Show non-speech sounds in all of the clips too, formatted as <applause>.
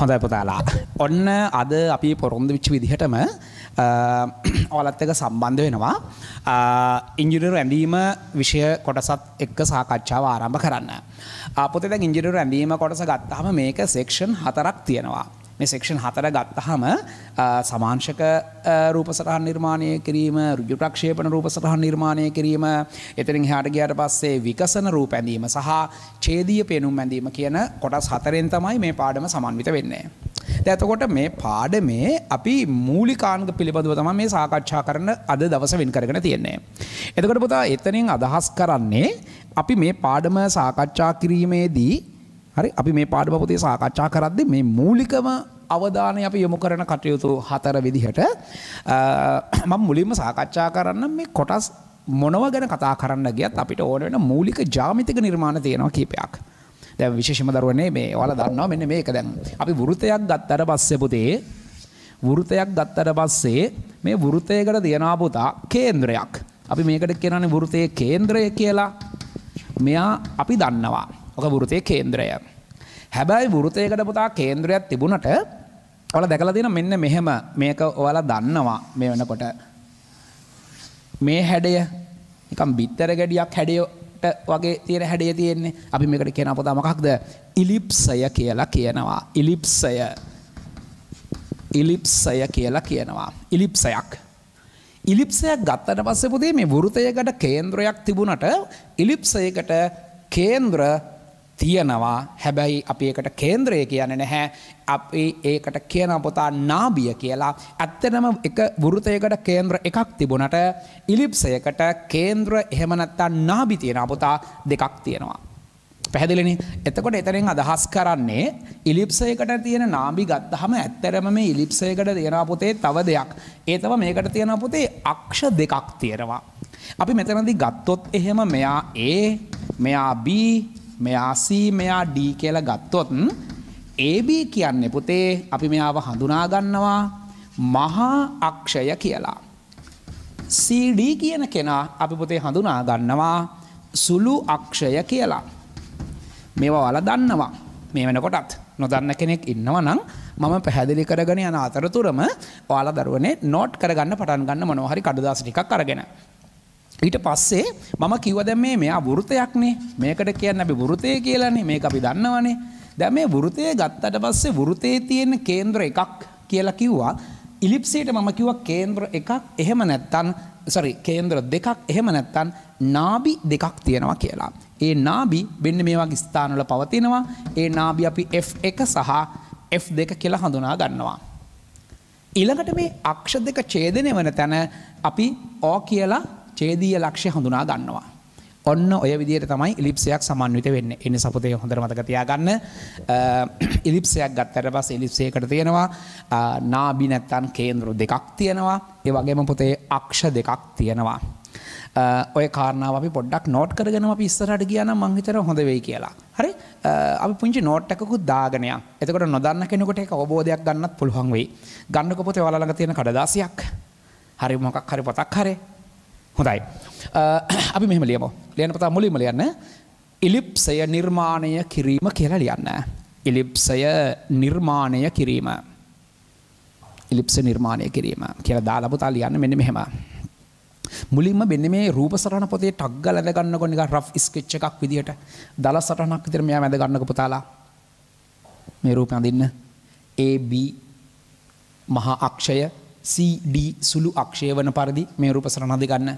හොඳයි පුතාලා. ඔන්න අද අපි පොරොන්දු විච්ච විදිහටම ඔලත් එක සම්බන්ධ වෙනවා. ඉංජිනරු ඇඳීම විෂය කොටසත් එක්ක සාකච්ඡාව ආරම්භ කරන්න. අපොතේ දැන් ඉංජිනරු ඇඳීම කොටස ගත්තාම මේක සෙක්ෂන් හතරක් තියෙනවා. මේ සෙක්ෂන් හතර ගත්තහම සමාංශක රූපසටහන් නිර්මාණය කිරීම රුජු ප්‍රක්ෂේපන රූපසටහන් නිර්මාණය කිරීම එතරින් හාට ගයාට පස්සේ විකසන රූප ඇඳීම සහ චේදීය පෙනුම් ඇඳීම කියන කොටස් හතරෙන් තමයි මේ පාඩම සමන්විත වෙන්නේ. ඇතකොට මේ පාඩමේ අපි මූලිකාංග පිළිබඳව තම මේ සාකච්ඡා කරන අද දවස වෙන් කරගෙන තියෙන්නේ. එතකට පුතා එතනින් අදහස් කරන්නේ අපි මේ පාඩම සාකච්ඡා කිරීමේදී හරි අපි මේ පාඩම පොතේ සාකච්ඡා කරද්දී මේ මූලිකම අවධානය අප යොමු කරන කටයුතු හතර විදිහට මම මුලින්ම සාකච්ඡා කරන්න මේ කොටස් මොනව ගැන කතා කරන්න ගියත් අපිට ඕන වෙන මූලික ජාමිතික නිර්මාණ තියෙනවා කීපයක්. දැන් විශේෂම දරුවනේ මේ ඔයාලා දන්නවා මෙන්න මේක දැන් අපි වෘතයක් ගත්තට පස්සේ පුතේ වෘතයක් ගත්තට පස්සේ මේ වෘතයකට තියනා පුතා කේන්ද්‍රයක්. අපි මේකට කියනනේ වෘතයේ කේන්ද්‍රය කියලා. මෙයා අපි දන්නවා. ඔක වෘතයේ කේන්ද්‍රය. හැබැයි වෘතයකට පුතා කේන්ද්‍රයක් තිබුණට ඔල දැකලා තියෙන මෙන්න මෙහෙම මේක ඔයාලා දන්නවා මේ වෙනකොට මේ හැඩය නිකන් බිත්තර ගැඩියක් හැඩයට වගේ තියෙන හැඩය තියෙන්නේ අපි මේකට කියන පොත මොකක්ද ඉලිප්සය කියලා කියනවා ඉලිප්සය ඉලිප්සය කියලා කියනවා ඉලිප්සයක් ඉලිප්සයක් ගත්තට පස්සේ පුතේ මේ වෘතයකට කේන්ද්‍රයක් තිබුණට ඉලිප්සයකට කේන්ද්‍ර තියෙනවා හැබැයි අපි ඒකට කේන්ද්‍රය කියන නැහැ අපි ඒකට කියන පොතා නාබිය කියලා ඇත්තනම එක වෘතයකට කේන්ද්‍ර එකක් තිබුණට ඉලිප්සයකට කේන්ද්‍ර එහෙමනත්තා නාබි තියෙන පොතා දෙකක් තියෙනවා. පැහැදිලිනි එතකොට එතනින් අදහස් කරන්නේ ඉලිප්සයකට තියෙන නාබි ගත්තහම ඇත්තරම මේ ඉලිප්සයකට තියෙන පොතේ තව දෙයක් ඒතම මේකට තියෙන පොතේ අක්ෂ දෙකක් තියෙනවා. අපි මෙතනදි ගත්තොත් එහෙම මෙයා ඒ මෙයා බී මෙයා C මෙයා D කියලා ගත්තොත් AB කියන්නේ පුතේ අපි මෙයාව හඳුනා ගන්නවා මහා අක්ෂය කියලා. CD කියන කෙනා අපි පුතේ හඳුනා ගන්නවා සුළු අක්ෂය කියලා. මේවා ඔයාලා දන්නවා. මේ වෙනකොටත් නොදන්න කෙනෙක් ඉන්නවා නම් මම පැහැදිලි කරගෙන යන අතරතුරම ඔයාලා දරුවනේ නෝට් කරගන්න පටන් ගන්න මොනවා හරි කඩදාසි ටිකක් අරගෙන. ඊට පස්සේ මම කිව්ව දැන් මේ මෙයා වෘතයක්නේ මේකට කියන්නේ අපි වෘතය කියලානේ මේක අපි දන්නවනේ දැන් මේ වෘතය ගත්තට පස්සේ වෘතේ තියෙන කේන්ද්‍ර එකක් කියලා කිව්වා ඉලිප්සයට මම කිව්වා කේන්ද්‍ර එකක් එහෙම නැත්තම් සරි කේන්ද්‍ර දෙකක් එහෙම නැත්තම් නාභි දෙකක් තියෙනවා කියලා ඒ නාභි මෙන්න මේ වගේ ස්ථානවල පවතිනවා ඒ නාභි අපි F1 සහ F2 කියලා හඳුනා ගන්නවා ඊළඟට මේ අක්ෂ දෙක ඡේදනය වෙන තැන අපි O කියලා ඡේදීය ලක්ෂ්‍ය හඳුනා ගන්නවා. ඔන්න ඔය විදිහට තමයි ඉලිප්සයක් සමන්විත වෙන්නේ. එන්න සපතේ හොඳට මතක තියාගන්න. ඉලිප්සයක් ගත්තට පස්සේ ඉලිප්සයකට තියෙනවා නාබි නැත්තම් කේන්ද්‍ර දෙකක් තියෙනවා. ඒ වගේම පොතේ අක්ෂ දෙකක් තියෙනවා. ඔය කාරණාව අපි පොඩ්ඩක් නෝට් කරගෙන අපි ඉස්සරහට ගියා නම් මං හිතනවා හොඳ වෙයි කියලා. හරි? අපි පුංචි නෝට් එකකුත් දාගෙන යන්න. එතකොට නොදන්න කෙනෙකුට ඒක අවබෝධයක් ගන්නත් පුළුවන් වෙයි. ගන්නකො පොතේ ඔයාලා ළඟ තියෙන කඩදාසියක්. හරි මොකක් හරි පොතක් හරි හොඳයි. අපි මෙහම ලියමු ලියන පතා මුලිම ලියන්න ඉලිප්සය නිර්මාණය කිරීම කියලා ලියන්න. ඉලිප්සය නිර්මාණය කිරීම. ඉලිප්ස නිර්මාණය කිරීම කියලා දාලපුතා ලියන්න මෙන්න මෙහෙම. මුලින්ම බෙන්න මේ රූප සරණ පොතේ ටක්ග ලැදගන්න ගොනික ර් ස්කච්ච එකක් විදිහට දල සටනක් විතරමයා ඇද ගන්නක පුතාලා මේ රූප අඳන්න AB මහා අක්ෂය CD සුළු අක්ෂය වන පරිදි මේ රූප සරණ හදගන්න.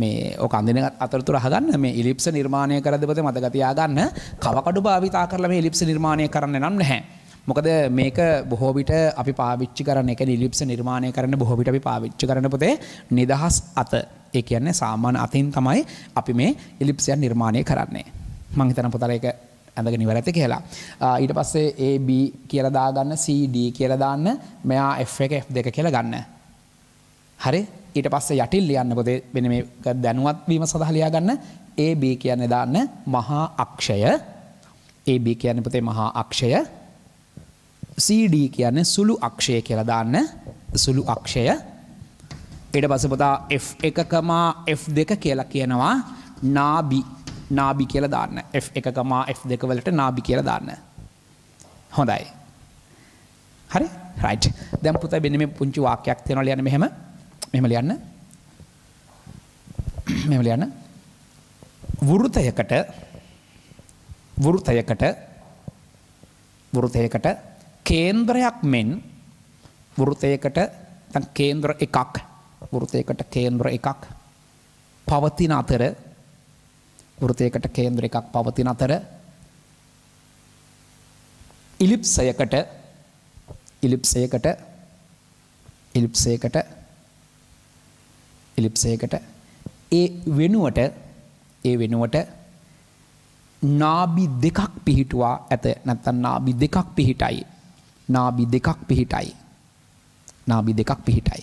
මේ ඕක අඳින අතරතුර අහගන්න මේ ඉලිප්ස නිර්මාණය කරද්දී මතක තියාගන්න කවකඩු භාවිතා කරලා මේ ඉලිප්ස නිර්මාණය කරන්න නම් නැහැ. මොකද මේක බොහෝ විට අපි පාවිච්චි කරන එක ඉලිප්ස නිර්මාණය කරන්න බොහෝ විට අපි පාවිච්චි කරන පොතේ නිදහස් අත. ඒ කියන්නේ සාමාන්‍ය අතින් තමයි අපි මේ ඉලිප්සයන් නිර්මාණය කරන්නේ. මං හිතන පොතර ඒක ඇඳගෙන ඉවර ඇති කියලා. ඊට පස්සේ AB කියලා දාගන්න CD කියලා දාන්න මෙයා F1 F2 කියලා ගන්න. හරි? ඊට පස්සේ යටිල් ලියන්න පොතේ වෙන මේක දැනුවත් වීම සඳහා ලියා ගන්න AB කියන්නේ දාන්න මහා අක්ෂය AB කියන්නේ පොතේ මහා අක්ෂය CD කියන්නේ සුළු අක්ෂය කියලා දාන්න සුළු අක්ෂය ඊට පස්සේ පුතා F1 F2 කියලා කියනවා නාබි නාබි කියල දාන්න F එක මා F දෙකවලට නාබි කියල දාන්න හොඳයි හරි රයි් දැම් පුත බෙන මේ පුංචි වාකයක් තියෙන ලියන මෙහෙම මෙම ලියන්න මෙම ලියන්න වෘතයකට වෘතයකට වෘතයකට කේන්ද්‍රයක් මෙන් වෘතයකට කේන්ද්‍ර එකක් වෘතයකට කේන්ද්‍ර එකක් පවතින අතර වෘතයකට කේන්ද්‍ර එකක් පවතින අතර ඉලිප්සයකට ඉලිප්සයකට ඉලිප්සයකට ඉලිප්සයකට ඒ වෙනුවට ඒ වෙනුවට නාබි දෙකක් පිහිටුවා ඇත නැත්තම් නාබි දෙකක් පිහිටයි නාබි දෙකක් පිහිටයි නාබි දෙකක් පිහිටයි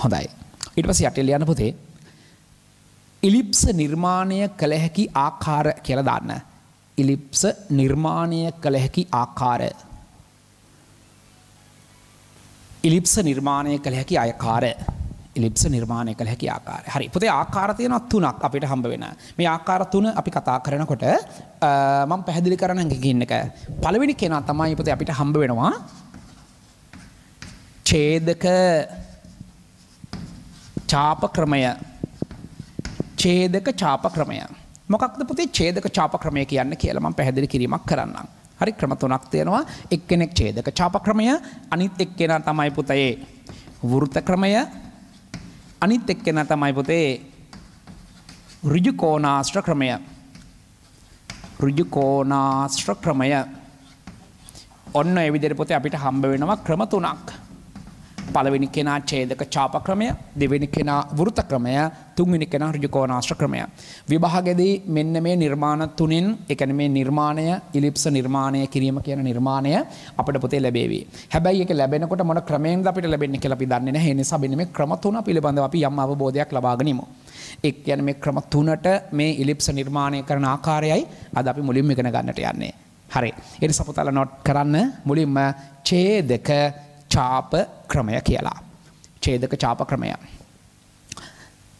හොඳයි ඊට පස්සේ යටිල් යන පොතේ ඉලිප්ස නිර්මාණය කළ හැකි ආකාර කියල දන්න. ඉලිප්ස නිර්මාණය කළ හැකි ආකාර. ඉලිප්ස නිර්මාණය කළ හැකි අයකාර ඉලිප්ස නිර්මාණය කළ හැකි ආකාර හරි පොතේ ආකාරතියන තුනක් අපිට හම්බ වෙන මේ ආකාර තුන අපි කතා කරනකොට මං පැහැදිලි කරන ගින්නක පළවෙනි කෙනා තමයි පොතේ අපිට හම්බ වෙනවා චේදක චාප ක්‍රමය ඡේදක ඡාප ක්‍රමය. මොකක්ද පුතේ ඡේදක ඡාප ක්‍රමය කියන්නේ කියලා මම පැහැදිලි කිරීමක් කරන්නම්. හරි ක්‍රම තුනක් තියෙනවා. එක්කෙනෙක් ඡේදක ඡාප ක්‍රමය, අනිත් එක්කෙනා තමයි පුතේ වෘත ක්‍රමය. අනිත් එක්කෙනා තමයි පුතේ ඍජු කෝණාශ්‍ර ක්‍රමය. ඍජු කෝණාශ්‍ර ක්‍රමය. ඔන්න ඒ විදිහට පුතේ අපිට හම්බ වෙනවා ක්‍රම තුනක්. පළවෙනි කෙනා ඡේදක ඡාප ක්‍රමය දෙවෙනි කෙනා වෘත ක්‍රමය තුන්වෙනි කෙනා ඍජුකෝණාශ්‍ර ක්‍රමය විභාගෙදී මෙන්න මේ නිර්මාණ තුනෙන් ඒ කියන්නේ මේ නිර්මාණය ඉලිප්ස නිර්මාණය කිරීම කියන නිර්මාණය අපිට පොතේ ලැබෙවි හැබැයි ඒක ලැබෙනකොට මොන ක්‍රමයෙන්ද අපිට ලැබෙන්නේ කියලා අපි දන්නේ නැහැ ඒ නිසා මෙන්න මේ ක්‍රම තුන පිළිබඳව අපි යම් අවබෝධයක් ලබා ගනිමු එක් යන මේ ක්‍රම තුනට මේ ඉලිප්ස නිර්මාණය කරන ආකාරයයි අද අපි මුලින්ම ඉගෙන ගන්නට යන්නේ. හරි. ඒ නිසා පුතාලා නොට් කරන්න මුලින්ම ඡේදක චාප ක්‍රමය කියලා. චේදක චාප ක්‍රමය.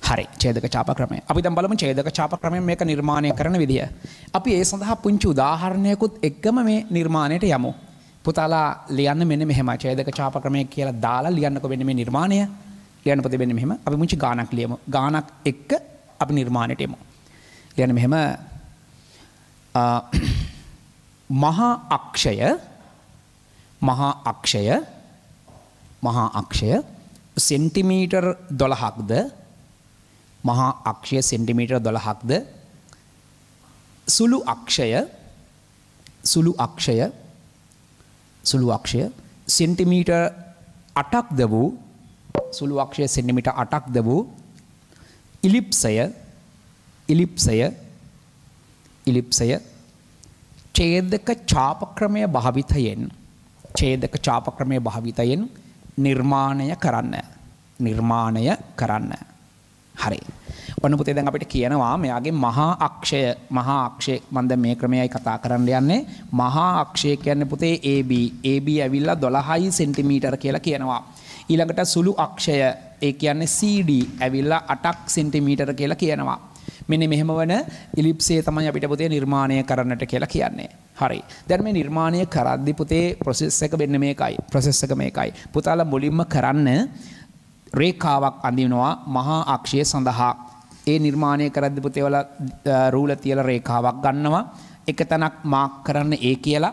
හරි චේදක චාප ක්‍රමය අපි දම් බලමු චේදක චාප ක්‍රමය මේක නිර්මාණය කරන විදිහ. අපි ඒ සඳහා පුංචි උදාහරණයකුත් එක්කම මේ නිර්මාණයට යමු. පුතාලා ලියන්න මෙන්න මෙහෙම චේදක චාප ක්‍රමය කියලා දාලා ලියන්නක වෙන්න මේ නිර්මාණය ලියන්න පොත වෙන්න මෙහෙම අපි මුංචි ගානක් ලියමු. ගානක් එක්ක අපි නිර්මාණයට යමු. ලියන්න මෙහෙම මහා අක්ෂය මහා අක්ෂය මහා අක්ෂය සෙන්ටිමීටර් දොළහක්ද මහා අක්ෂය සෙන්ටිමීටර් දොළහක්ද සුළු අක්ෂය සුළු අක්ෂය සුළු අක්ෂය සෙන්ටිමීට අටක්ද වූ සුළු අක්ෂය සෙන්ටිමිට අටක්ද වූ ඉලිප්සය ඉලිප්සය ඉලිප්සය ඡේදක චාපක්‍රමය භාවිතයෙන් ඡේදක චාපක්‍රමය භාවිතයෙන් නිර්මාණය කරන්න. නිර්මාණය කරන්න. හරි. ඔන්න පුතේ දැන් අපිට කියනවා මෙයාගේ මහා අක්ෂය මහා අක්ෂය මම දැන් මේ ක්‍රමයයි කතා කරන්න යන්නේ මහා අක්ෂය කියන්නේ පුතේ AB AB ඇවිල්ලා 12 cm කියලා කියනවා ඊළඟට සුළු අක්ෂය ඒ කියන්නේ CD ඇවිල්ලා 8ක් cm කියලා කියනවා මෙන්න මෙහෙම වන ඉලිප්සේ තමයි අපිට පුතේ නිර්මාණය කරන්නට කියලා කියන්නේ හරි දැන් මේ නිර්මාණය කරද්දි පුතේ ප්‍රොසෙස් එක වෙන්න මේකයි ප්‍රොසෙස් එක මේකයි පුතාලා මුලින්ම කරන්න රේඛාවක් අඳිනවා මහා අක්ෂය සඳහා ඒ නිර්මාණය කරද්දි පුතේ වල රූල තියලා රේඛාවක් ගන්නවා එක තැනක් මාක් කරන්න ඒ කියලා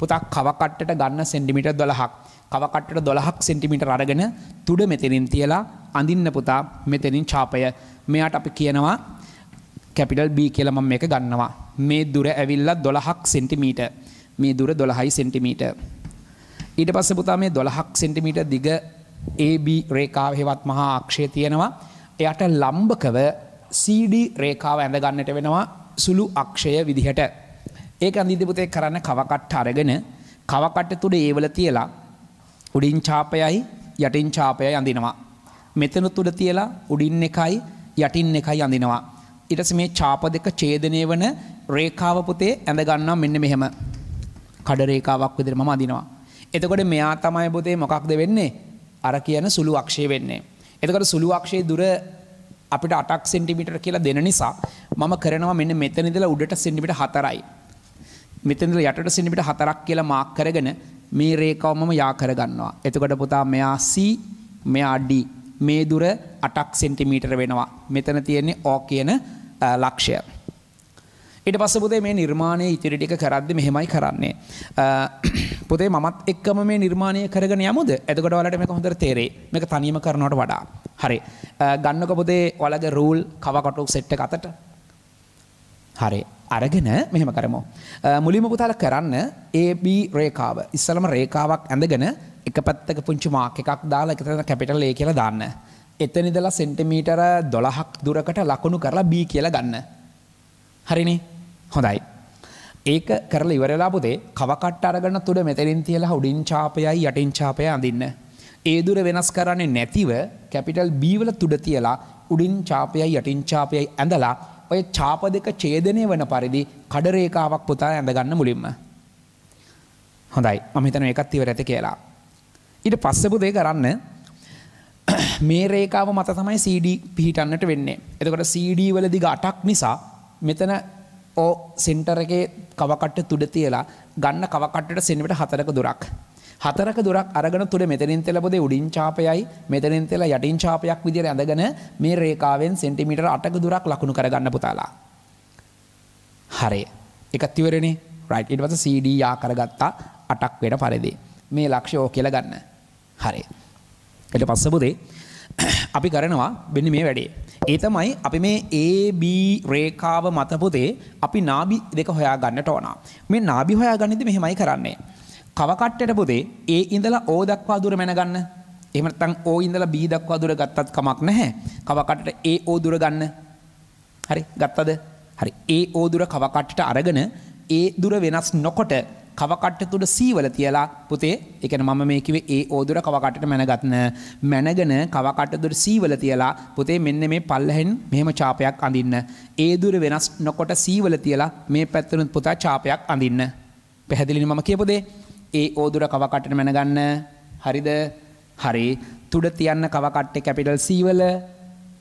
පුතා කවකට්ටට ගන්න සෙන්ටිමීටර් 12ක් කවකට්ටට 12ක් සෙන්ටිමීටර් අරගෙන තුඩ මෙතනින් තියලා අඳින්න පුතා මෙතනින් ඡාපය මෙයාට අපි කියනවා කැපිටල් B කියලා මම මේක ගන්නවා. මේ දුර ඇවිල්ලා 12ක් සෙන්ටිමීටර්. මේ දුර 12යි සෙන්ටිමීටර්. ඊට පස්සේ පුතා මේ 12ක් සෙන්ටිමීටර් දිග AB රේඛාව හේවත් මහා අක්ෂය තියෙනවා. එයට ලම්බකව CD රේඛාව ඇඳ ගන්නට වෙනවා සුළු අක්ෂය විදිහට. ඒක අඳිද්දී පුතේ කරන්න කවකට්ට අරගෙන කවකට්ට තුඩ ඒවල තියලා උඩින් ඡාපයයි යටින් ඡාපයයි අඳිනවා. මෙතන තුඩ තියලා උඩින් එකයි යටින් එකයි අඳිනවා. ඊට මේ ඡාප දෙක ඡේදනය වන රේඛාව පුතේ ඇඳ ගන්නවා මෙන්න මෙහෙම කඩ රේඛාවක් විදිහට මම අදිනවා. එතකොට මෙයා තමයි පුතේ මොකක්ද වෙන්නේ? අර කියන සුළු අක්ෂය වෙන්නේ. එතකොට සුළු අක්ෂයේ දුර අපිට 8ක් සෙන්ටිමීටර කියලා දෙන නිසා මම කරනවා මෙන්න මෙතන ඉඳලා උඩට සෙන්ටිමීටර 4යි. මෙතන ඉඳලා යටට සෙන්ටිමීටර 4ක් කියලා මාක් කරගෙන මේ රේඛාව මම යා කරගන්නවා. එතකොට පුතා මෙයා C මෙයා D මේ දුර 8ක් සෙන්ටිමීටර වෙනවා. මෙතන තියෙන්නේ O කියන ලක්ෂය. ඊට පස්ස පුතේ මේ නිර්මාණය ඉතිරි ටික කරද්දි මෙහෙමයි කරන්නේ. පුතේ මමත් එක්කම මේ නිර්මාණය කරගෙන යමුද? එතකොට ඔයාලට මේක හොඳට තේරෙයි. මේක තනියම කරනවට වඩා. හරි. ගන්නක පුතේ ඔයාලගේ රූල් කව කොටුවක් සෙට් එක අතට. හරි. අරගෙන මෙහෙම කරමු. මුලින්ම පුතාලා කරන්න AB රේඛාව. ඉස්සලම රේඛාවක් ඇඳගෙන එක පැත්තක පුංචි මාක් එකක් දාලා එක තැන කැපිටල් A කියලා දාන්න. එතනිදලා සෙන්ටිමීටර දොළහක් දුරකට ලකුණු කරලා බී කියලා ගන්න. හරිනි හොඳයි. ඒක කරල ඉවරලා පුතේ කවකට අරගන්න තුඩ මෙතරින් තියලා හුඩින් චාපයයි යටින් චාපය අඳන්න. ඒ දුර වෙනස් කරන්නේ නැතිව කැපිටල් බීවල තුඩ තියලා උඩින් චාපයයි යටින් චාපයයි ඇඳලා ඔය චාප දෙක චේදනය වන පරිදි කඩරේකාවක් පුතා ඇඳගන්න මුලින්ම. හොඳයි මහිතන එකත් ඉවර ඇති කියලා. ඊට පස්සපු දේ කරන්න මේ රේකාව මත තමයි CD පිහිටන්නට වෙන්නේ. එතකොට CD වල දිග අටක් නිසා මෙතන ඕ සෙන්ටර් එකේ කවකට්ට තුඩ තියලා ගන්න කවකට්ටට සෙනෙට හතරක දුරක්. හතරක දුරක් අරගෙන තුළ මෙතනින් තෙලබොදේ උඩින් චාපයයි මෙතනින් තෙලා යටින් චාපයක් විදිහට ඇඳගෙන මේ රේඛාවෙන් සෙන්ටිමීටර 8ක දුරක් ලකුණු කරගන්න පුතාලා. හරි. එකක් ඉවරනේ. right ඊට පස්සේ CD යා කරගත්තා 8ක් වෙන පරිදි. මේ ලක්ෂ්‍ය ඕ කියලා ගන්න. හරි. ඊට පස්සේ පුතේ <clears throat> අපි කරනවා බෙන්න මේ වැඩේ. ඒ තමයි අපි මේ AB රේකාව මතපොතේ අපි නාබි දෙක හොයා ගන්නට ඕන. මේ නාබි හොයා ගනිද්දි මෙහෙමයි කරන්නේ. කවකට්ටට පොතේ ඒ ඉඳලා O දක්වා දුර මැන ගන්න. එහෙම නැත්නම් O ඉඳලා B දක්වා දුර ගත්තත් කමක් නැහැ. කවකට්ටට A O දුර ගන්න. හරි ගත්තද? හරි. A O දුර කවකට්ටට අරගෙන ඒ දුර වෙනස් නොකොට කවකට්ට තුඩ සීවල තියලා පුතේ එකන මම මේකිවේ ඒ ඕදුර කවකටට මැනගත්න මැනගෙන කවකටදුර සීවල තියලා පුතේ මෙන්න මේ පල්ලහෙන් මෙහෙම චාපයක් අඳන්න. ඒදුර වෙනස් නොකොට සීවල තියලා මේ පැත්තනුත් පුතා චාපයක් අඳන්න. පැහැදිලිනි මම කියපුදේ ඒ ඕදුර කවකටට මැනගන්න හරිද හරි තුඩ තියන්න කවකට්ටේ කැපිටල් සීවල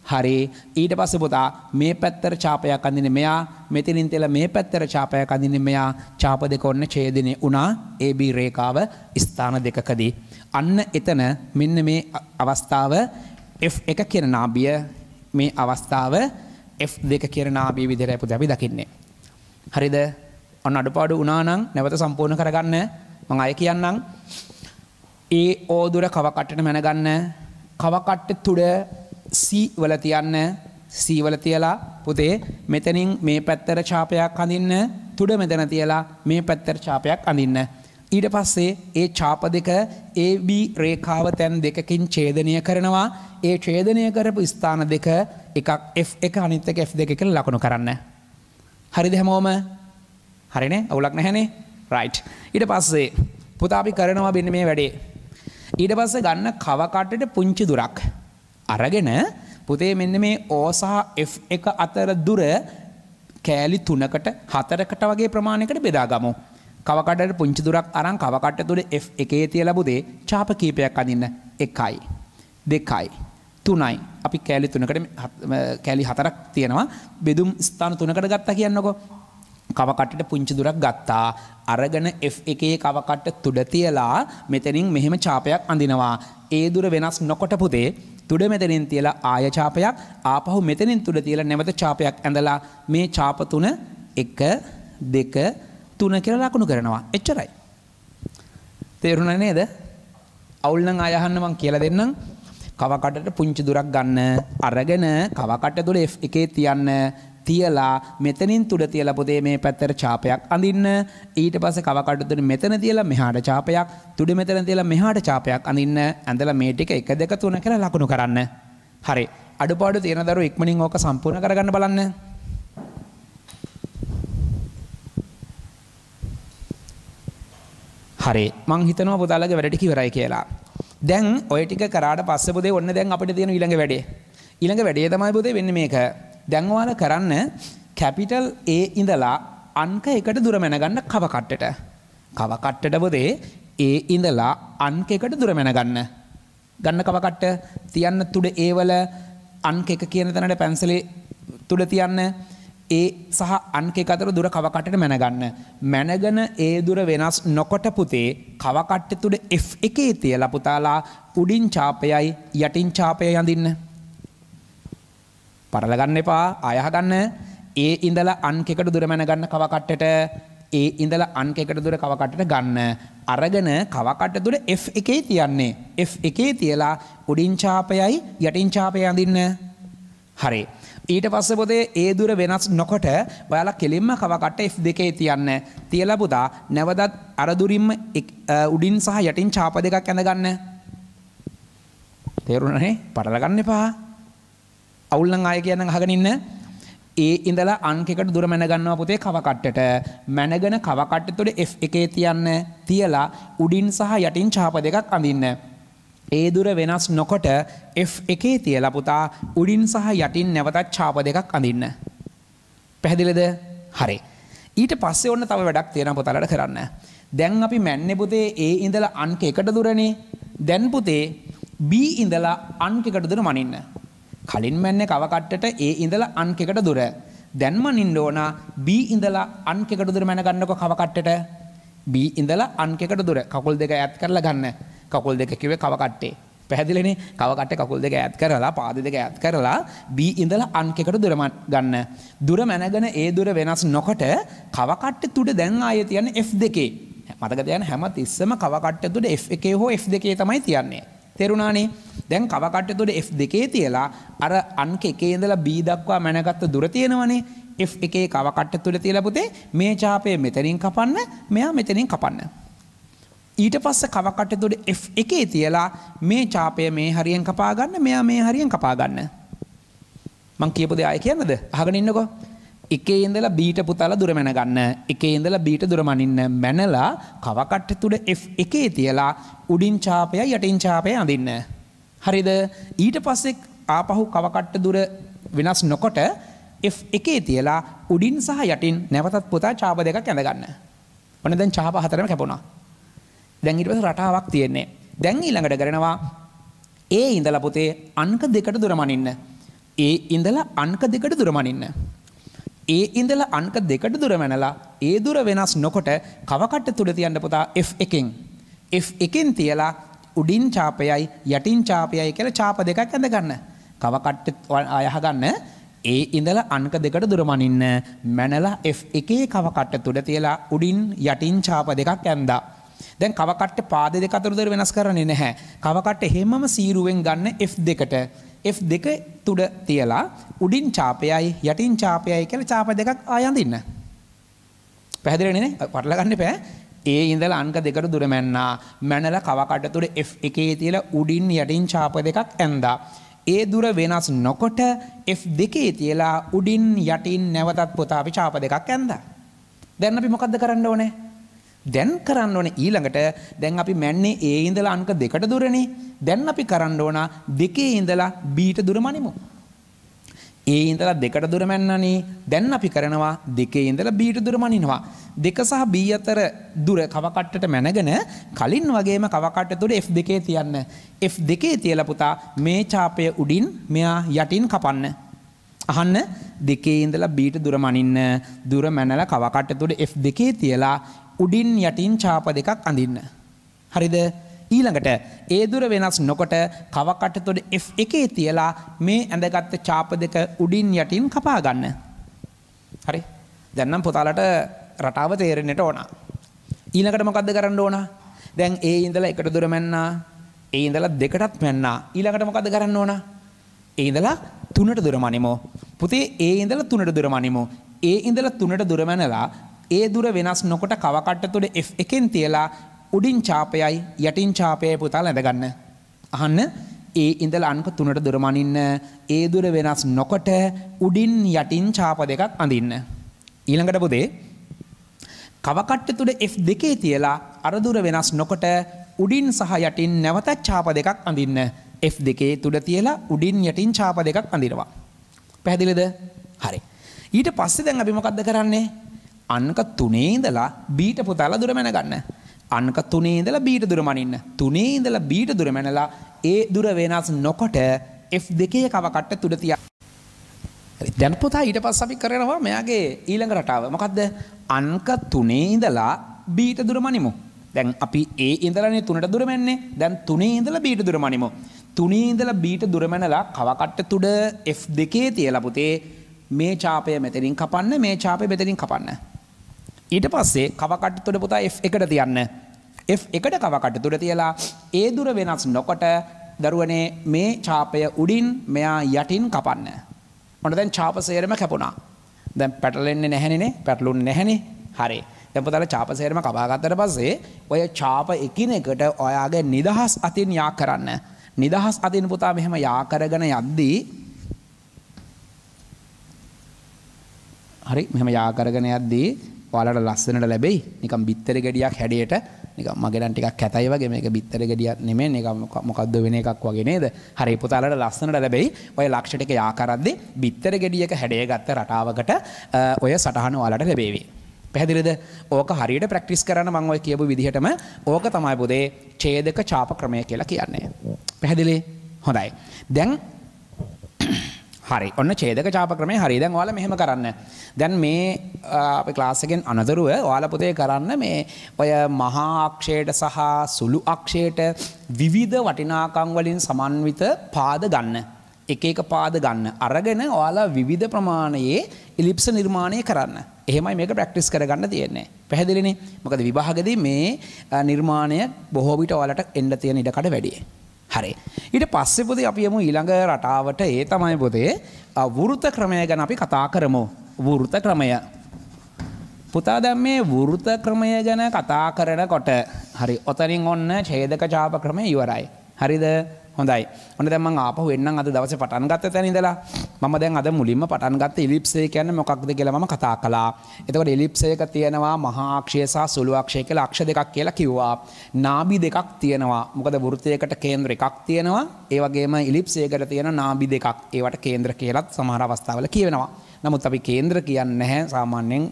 හරි ඊට පස්ස පුතා මේ පැත්තර චාපයක් අඳින මෙයා මෙතිනින් තෙල මේ පැත්තර චාපයක් අඳින මෙයා චාප දෙක ඔන්න ඡේදනය වුණා AB රේඛාව ස්ථාන දෙකකදී අන්න එතන මෙන්න මේ අවස්ථාව F1 කියන නාභිය මේ අවස්ථාව F2 කියන නාභිය විදිහට පුතේ අපි දකින්නේ හරිද ඔන්න අඩුපාඩු වුණා නම් නැවත සම්පූර්ණ කරගන්න මම අය කියන්නම් ඒ ඕදුර කවකටට මැනගන්න කවකට්ට තුඩ සීවල තියන්න සීවල තියලා පුතේ මෙතනින් මේ පැත්තර චාපයක් අඳින්න තුඩ මෙතන තියලා මේ පැත්තර චාපයක් අඳින්න. ඊට පස්සේ ඒ චාප දෙක AB රේඛාව තැන් දෙකකින් ඡේදනය කරනවා. ඒ ඡේදනය කරපු ස්ථාන දෙක එකක් F1 අනිත් එක F2 කියලා ලකුණු කරන්න. හරිද හැමෝම? හරිනේ? අවුලක් නැහැනේ? රයිට්. ඊට පස්සේ පුතා අපි කරනවා මෙන්න මේ වැඩේ. ඊට පස්සේ ගන්න කවකටට පුංචි දුරක්. අරගෙන පුතේ මෙන්න මේ ඕසාහ F එක අතර දුර කෑලි තුනකට හතරකට වගේ ප්‍රමාණයකට බෙදාගමු. කවකටට පුංචි දුරක් අරන් කවකට තුළ F එකේ තියලා පුතේ චාප කීපයක් අඳින්න. 1යි 2යි 3යි. අපි කෑලි තුනකට කෑලි හතරක් තියෙනවා. බෙදුම් ස්ථාන තුනකට ගත්තා කියන්නකෝ. කවකටට පුංචි දුරක් ගත්තා අරගෙන F එකේ කවකට තුඩ තියලා මෙතනින් මෙහෙම චාපයක් අඳිනවා. ඒ දුර වෙනස් නොකොට පුතේ තුඩ මෙතනින් තියලා ආය චාපයක් ආපහු මෙතනින් තුඩ තියලා නැවත චාපයක් ඇඳලා මේ චාප තුන 1 2 3 කියලා ලකුණු කරනවා. එච්චරයි. තේරුණා නේද? අවුල් නම් ආය අහන්න මං කියලා දෙන්නම්. කවකටට පුංචි දුරක් ගන්න අරගෙන කවකට තුල F එකේ තියන්න තියලා මෙතනින් තුඩ තියලා පුතේ මේ පැත්තට චාපයක් අඳින්න ඊට පස්සේ කවකටු තුන මෙතන තියලා මෙහාට චාපයක් තුඩ මෙතන තියලා මෙහාට චාපයක් අඳින්න ඇඳලා මේ ටික 1 2 3 කියලා ලකුණු කරන්න හරි අඩුපාඩු තියෙන දරුවෝ ඉක්මනින් ඕක සම්පූර්ණ කරගන්න බලන්න හරි මං හිතනවා පුතාලගේ වැඩ ටික ඉවරයි කියලා දැන් ඔය ටික කරාට පස්සේ පුතේ ඔන්න දැන් අපිට තියෙන ඊළඟ වැඩේ ඊළඟ වැඩේ තමයි පුතේ වෙන්නේ මේක දැන් ඔයාලා කරන්න කැපිටල් A ඉඳලා අංක එකට දුර මැනගන්න කව කට්ටට. කව කට්ටට පොදේ A ඉඳලා අංක එකට දුර මැනගන්න. ගන්න කව කට්ට තියන්න තුඩ A වල අංක එක කියන තැනට පැන්සලේ තුඩ තියන්න. ඒ සහ අංක එක අතර දුර කව කට්ටට මැනගන්න. මැනගෙන ඒ දුර වෙනස් නොකොට පුතේ කව කට්ට තුඩ F එකේ තියලා පුතාලා උඩින් චාපයයි යටින් චාපය යඳින්න. පරලගන්න එපා අයහගන්න ඒ ඉඳල අන්කෙකට දුරමැන ගන්න කවකට්ටට ඒ ඉඳල අන්කෙකට දුර කවකටට ගන්න අරගෙන කවකට දුර F එකේ තියන්නේ F එකේ තියලා උඩින්චාපයයි යටින්චාපය අඳන්න හරේ. ඊට පස්ස පොදේ ඒ දුර වෙනස් නොකොට ඔයාලා කෙලින්ම කවකට F දෙකේ තියන්න තියලබුදා නැවදත් අරදුරින්ම උඩින් සහ යටින් චාප දෙකක් ඇඳගන්න තේරුණනේ පටලගන්න එපා අවුල්ලන් අය කියන්න අහගෙන ඉන්න ඒ ඉඳලා අංකෙකට දුර මැනගන්නවා පුතේ කවකට්ටට මැනගෙන කවකට්ට තුළ F එකේ තියන්න තියලා උඩින් සහ යටින් චාප දෙකක් අඳින්න. ඒ දුර වෙනස් නොකොට F එකේ තියලා පුතා උඩින් සහ යටින් නැවතත් චාප දෙකක් අඳින්න. පැහැදිලිද? හරි. ඊට පස්සේ ඔන්න තව වැඩක් තියෙනවා පුතාලට කරන්න. දැන් අපි මැන්නේ පුතේ A ඉඳලා අංක එකට දුරනේ. දැන් පුතේ B ඉඳලා අංක එකට දුර මනින්න. කලින් මැන්නේ කවකට්ටට ඒ ඉඳලා අන්ක එකට දුර. දැන් මනින්න ඕන B ඉඳලා අන්ක එකට දුර මැන ගන්නකො කවකට්ටට B ඉඳලා අන්ක එකට දුර. කකුල් දෙක ඈත් කරලා ගන්න. කකුල් දෙක කිව්වේ කවකට්ටේ. පැහැදිලිනේ කවකට්ටේ කකුල් දෙක ඈත් කරලා පාද දෙක ඈත් කරලා B ඉඳලා අන්ක එකට දුර ගන්න. දුර මැනගෙන ඒ දුර වෙනස් නොකොට කවකට්ටේ තුඩ දැන් ආයේ තියන්නේ F2. මතක තියාගන්න හැම තිස්සම කවකට්ටේ තුඩ F1 හෝ F2 තමයි තියන්නේ. තේරුණානේ? දැන් කවකට්ට තොට F දෙකේ තියලා අර අන්ක එකේ ඉඳලා B දක්වා මැනගත්ත දුර තියෙනවනේ F එකේ කවකට්ට තුළ තියලා පුතේ මේ චාපය මෙතනින් කපන්න මෙයා මෙතනින් කපන්න. ඊට පස්ස කවකට්ට තොට F එකේ තියලා මේ චාපය මේ හරියෙන් කපාගන්න මෙයා මේ හරියෙන් කපාගන්න. මං කියපු දෙආය කියන්නද අහගෙන ඉන්නකෝ එකේ ඉඳලා බීට පුතාල දුර මැනගන්න එකේ ඉඳලා බීට දුරමනින්න මැනලා කවකට්ට තුඩ F එකේ තියලා උඩින් චාපය යටින් චාපය අඳින්න හරිද ඊට පස්සෙක් ආපහු කවකට්ට දුර වෙනස් නොකොට F එකේ තියලා උඩින් සහ යටින් නැවතත් පුතා චාප දෙක ඇඳගන්න. ඔන්න දැන් චාප හතරම කැපුණා. දැන් ඊට පස්සේ රටාවක් තියෙන්නේ. දැන් ඊළඟට කරනවා ඒ ඉඳලා පුතේ අංක දෙකට දුරමනින්න. ඒ ඉඳලා අංක දෙකට දුරමනින්න. ඒ ඉඳලා අංක දෙකට දුරමැනලා ඒ දුර වෙනස් නොකොට කවකට්ට තුඩ තියන්න පුතා F එකෙන්. F එකෙන් තියලා උඩින් චාපයයි යටින් චාපයයි කියලා චාප දෙකක් ඇඳගන්න. කව කට්ට අයහගන්න ඒ ඉඳලා අංක දෙකට දුරමනින්න මැනලා F1 කව කට්ට තුඩ තියලා උඩින් යටින් චාප දෙකක් ඇඳා. දැන් කව කට්ට පාද දෙක අතර උදර වෙනස් කරන්නේ නැහැ. කව කට්ට හැමම සීරුවෙන් ගන්න F2කට F2 තුඩ තියලා උඩින් චාපයයි යටින් චාපයයි කියලා චාප දෙකක් ආයඳින්න. පැහැදිලිනේ? පටලගන්න බෑ. ඒ ඉඳලා අංක දෙකට දුර මැන්නා මැනලා කවකට තුර F1 තියලා උඩින් යටින් ඡාප දෙකක් ඇඳා ඒ දුර වෙනස් නොකොට F2 තියලා උඩින් යටින් නැවතත් පොත අපි ඡාප දෙකක් ඇඳා දැන් අපි මොකද්ද කරන්න ඕනේ දැන් කරන්න ඕනේ ඊළඟට දැන් අපි මැන්නේ ඒ ඉඳලා අංක දෙකට දුරනේ දැන් අපි කරන්න ඕන දෙකේ ඉඳලා B ට දුර මනිමු ඒ ඉඳලා දෙකට දුර මැන්නනේ දැන් අපි කරනවා දෙකේ ඉඳලා බීට දුර මනිනවා දෙක සහ බී අතර දුර කවකට්ටට මැනගෙන කලින් වගේම කවකට්ට තුර F2 තියන්න F2 තියලා පුතා මේ ඡාපය උඩින් මෙයා යටින් කපන්න අහන්න දෙකේ ඉඳලා බීට දුර මනින්න දුර මැනලා කවකට්ට තුර F2 තියලා උඩින් යටින් ඡාප දෙකක් අඳින්න හරිද ඊළඟට ඒ දුර වෙනස් නොකොට කවකට තොඩ F එකේ තියලා මේ ඇඳගත්ත චාප දෙක උඩින් යටින් කපා ගන්න. හරි. දැන්නම් පොතාලට රටාව තේරෙන්නට ඕන. ඊළඟට මොකද්ද කරන්න ඕන? දැන් ඒ ඉඳලා එකට දුර මැන්නා. ඒ ඉඳලා දෙකටත් මැන්නා. ඊළඟට මොකද්ද කරන්න ඕන? ඒ ඉඳලා තුනට දුර මනිමු. පුතේ ඒ ඉඳලා තුනට දුර මනිමු. ඒ ඉඳලා තුනට දුර මැනලා ඒ දුර වෙනස් නොකොට කවකට්ට තුළ F එකෙන් තියලා උඩින් චාපයයි යටින් චාපයයි පුතා ලැඳගන්න. අහන්න ඒ ඉඳල අංක තුනට දුරමනින්න ඒ දුර වෙනස් නොකොට උඩින් යටින් චාප දෙකක් අඳින්න. ඊළඟට පුතේ කවකට්ට තුඩ F දෙකේ තියලා අර දුර වෙනස් නොකොට උඩින් සහ යටින් නැවතත් චාප දෙකක් අඳින්න. F දෙකේ තුඩ තියලා උඩින් යටින් චාප දෙකක් අඳිනවා. පැහැදිලිද? හරි. ඊට පස්සේ දැන් අපි මොකද්ද කරන්නේ? අංක තුනේ ඉඳලා B ට පුතාලා දුර මැන ගන්න. අනක තුනේ ඉඳලා බීට දුර මනින්න. තුනේ ඉඳලා බීට දුර මැනලා ඒ දුර වෙනස් නොකොට F2 කවකට්ට තුඩ තියා. දැන් පුතා ඊට පස්සේ අපි කරනවා මෙයාගේ ඊළඟ රටාව. මොකද්ද? අංක 3 ඉඳලා බීට දුර මනිමු. දැන් අපි A ඉඳලානේ 3ට දුර මැන්නේ. දැන් 3 ඉඳලා බීට දුර මනිමු. 3 ඉඳලා බීට දුර මැනලා කවකට්ට තුඩ F2 තියලා පුතේ මේ ඡාපය මෙතනින් කපන්න මේ ඡාපය මෙතනින් කපන්න. ඊට පස්සේ කවකට තුළ පුතා එකට තියන්න එකට කවකට තුළ තියලා ඒ දුර වෙනස් නොකොට දරුවනේ මේ චාපය උඩින් මෙයා යටින් කපන්න ඔොන දැන් චාපසේරම කැපුණා දැන් පැටලෙන්නේ නැහැනේ පැටලුන් නැහැනේ හරේ තැපතල චාපසේරම කබාගත්තර පස්සේ ඔය චාප එකන එකට ඔයාගේ නිදහස් අතින් යා කරන්න. නිදහස් අතින් පුතා මෙහෙම යාකරගෙන යද්දී හරි මෙම යාකරගෙන යද්දී ඔයාලට ලස්සනට ලැබෙයි නිකම් බිත්තර ගෙඩියක් හැඩයට නිකම් මගෙන් ටිකක් කැතයි වගේ මේක බිත්තර ගෙඩියක් නෙමෙයි නිකම් මොකද්ද වෙන එකක් වගේ නේද හරි පුතාලට ලස්සනට ලැබෙයි ඔය ලක්ෂ ටික යා කරද්දී බිත්තර ගෙඩියක හැඩය ගත්ත රටාවකට ඔය සටහන ඔයාලට ලැබෙවි පැහැදිලිද ඕක හරියට ප්‍රැක්ටිස් කරන්න මම ඔය කියපු විදිහටම ඕක තමයි පුතේ ඡේදක ඡාප ක්‍රමය කියලා කියන්නේ පැහැදිලි හොඳයි දැන් හරි ඔන්න චේදක චාප ක්‍රමේ හරි දැන් ඔයාලා මෙහෙම කරන්න. දැන් මේ අපේ ක්ලාස් එකෙන් අනතුරුව ඔයාලා පොතේ කරන්න මේ ඔය මහා අක්ෂයට සහ සුළු අක්ෂයට විවිධ වටිනාකම් වලින් සමන්විත පාද ගන්න. එක එක පාද ගන්න. අරගෙන ඔයාලා විවිධ ප්‍රමාණයේ ඉලිප්ස නිර්මාණය කරන්න. එහෙමයි මේක ප්‍රැක්ටිස් කරගන්න තියෙන්නේ. පැහැදිලිනේ? මොකද විභාගෙදී මේ නිර්මාණය බොහෝ විට ඔයාලට එන්න තියෙන ඉඩකඩ වැඩියි. හරි. ඊට පස්සේ පොතේ අපි යමු ඊළඟ රටාවට ඒ තමයි පොතේ වෘත ක්‍රමය ගැන අපි කතා කරමු. වෘත ක්‍රමය. පුතා දැන් මේ වෘත ක්‍රමය ගැන කතා කරනකොට හරි. ඔතනින් ඔන්න ඡේදක ඡාප ක්‍රමය ඉවරයි. හරිද? හොඳයි ඔන්න දැන් මම ආපහු එන්නම් අද දවසේ පටන් ගත්ත තැන ඉඳලා මම දැන් අද මුලින්ම පටන් ගත්ත ඉලිප්සය කියන්නේ මොකක්ද කියලා මම කතා කළා. එතකොට ඉලිප්සයක තියෙනවා මහා අක්ෂය සහ සුළු අක්ෂය කියලා අක්ෂ දෙකක් කියලා කිව්වා. නාභි දෙකක් තියෙනවා. මොකද වෘත්තයකට කේන්ද්‍ර එකක් තියෙනවා. ඒ වගේම ඉලිප්සයකට තියෙන නාභි දෙකක්. ඒවට කේන්ද්‍ර කියලත් සමහර අවස්ථාවල කියවෙනවා. නමුත් අපි කේන්ද්‍ර කියන්නේ නැහැ සාමාන්‍යයෙන්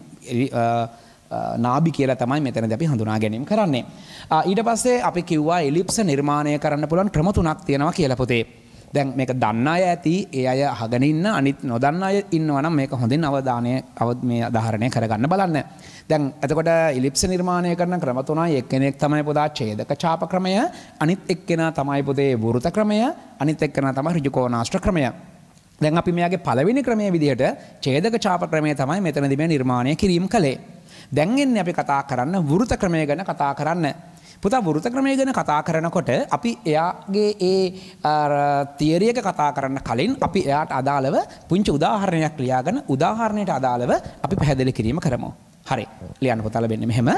නාබි කියලා තමයි මෙතන දැපි හඳුනා ගැනීම කරන්නේ. ඊට පස්සේ අපි කිව්වා එලිප්ස නිර්මාණය කරන්න පුළුවන් ක්‍රම තුනක් තියෙනවා කියලා පොතේ. දැන් මේක දන්න අය ඇති ඒ අය අහගෙන ඉන්න අනිත් නොදන්න අය ඉන්නවා නම් මේක හොඳින් අවධානය අවද් මේ උදාහරණය කරගන්න බලන්න. දැන් එතකොට ඉලිප්ස නිර්මාණය කරන ක්‍රම තුනයි එක්කෙනෙක් තමයි පුතා ඡේදක ඡාප ක්‍රමය අනිත් එක්කෙනා තමයි පුතේ වෘත ක්‍රමය අනිත් එක්කෙනා තමයි ඍජු කෝණාෂ්ට ක්‍රමය. දැන් අපි මෙයාගේ පළවෙනි ක්‍රමයේ විදිහට ඡේදක ඡාප ක්‍රමය තමයි මෙතනදී මේ නිර්මාණය කිරීම කළේ. දැන් එන්නේ අපි කතා කරන්න වෘත ක්‍රමය ගැන කතා කරන්න. පුතා වෘත ක්‍රමය ගැන කතා කරනකොට අපි එයාගේ ඒ තියරියක කතා කරන්න කලින් අපි එයාට අදාළව පුංචි උදාහරණයක් ලියාගෙන උදාහරණයට අදාළව අපි පැහැදිලි කිරීම කරමු. හරි. ලියන්න පුතාලා වෙන්නේ මෙහෙම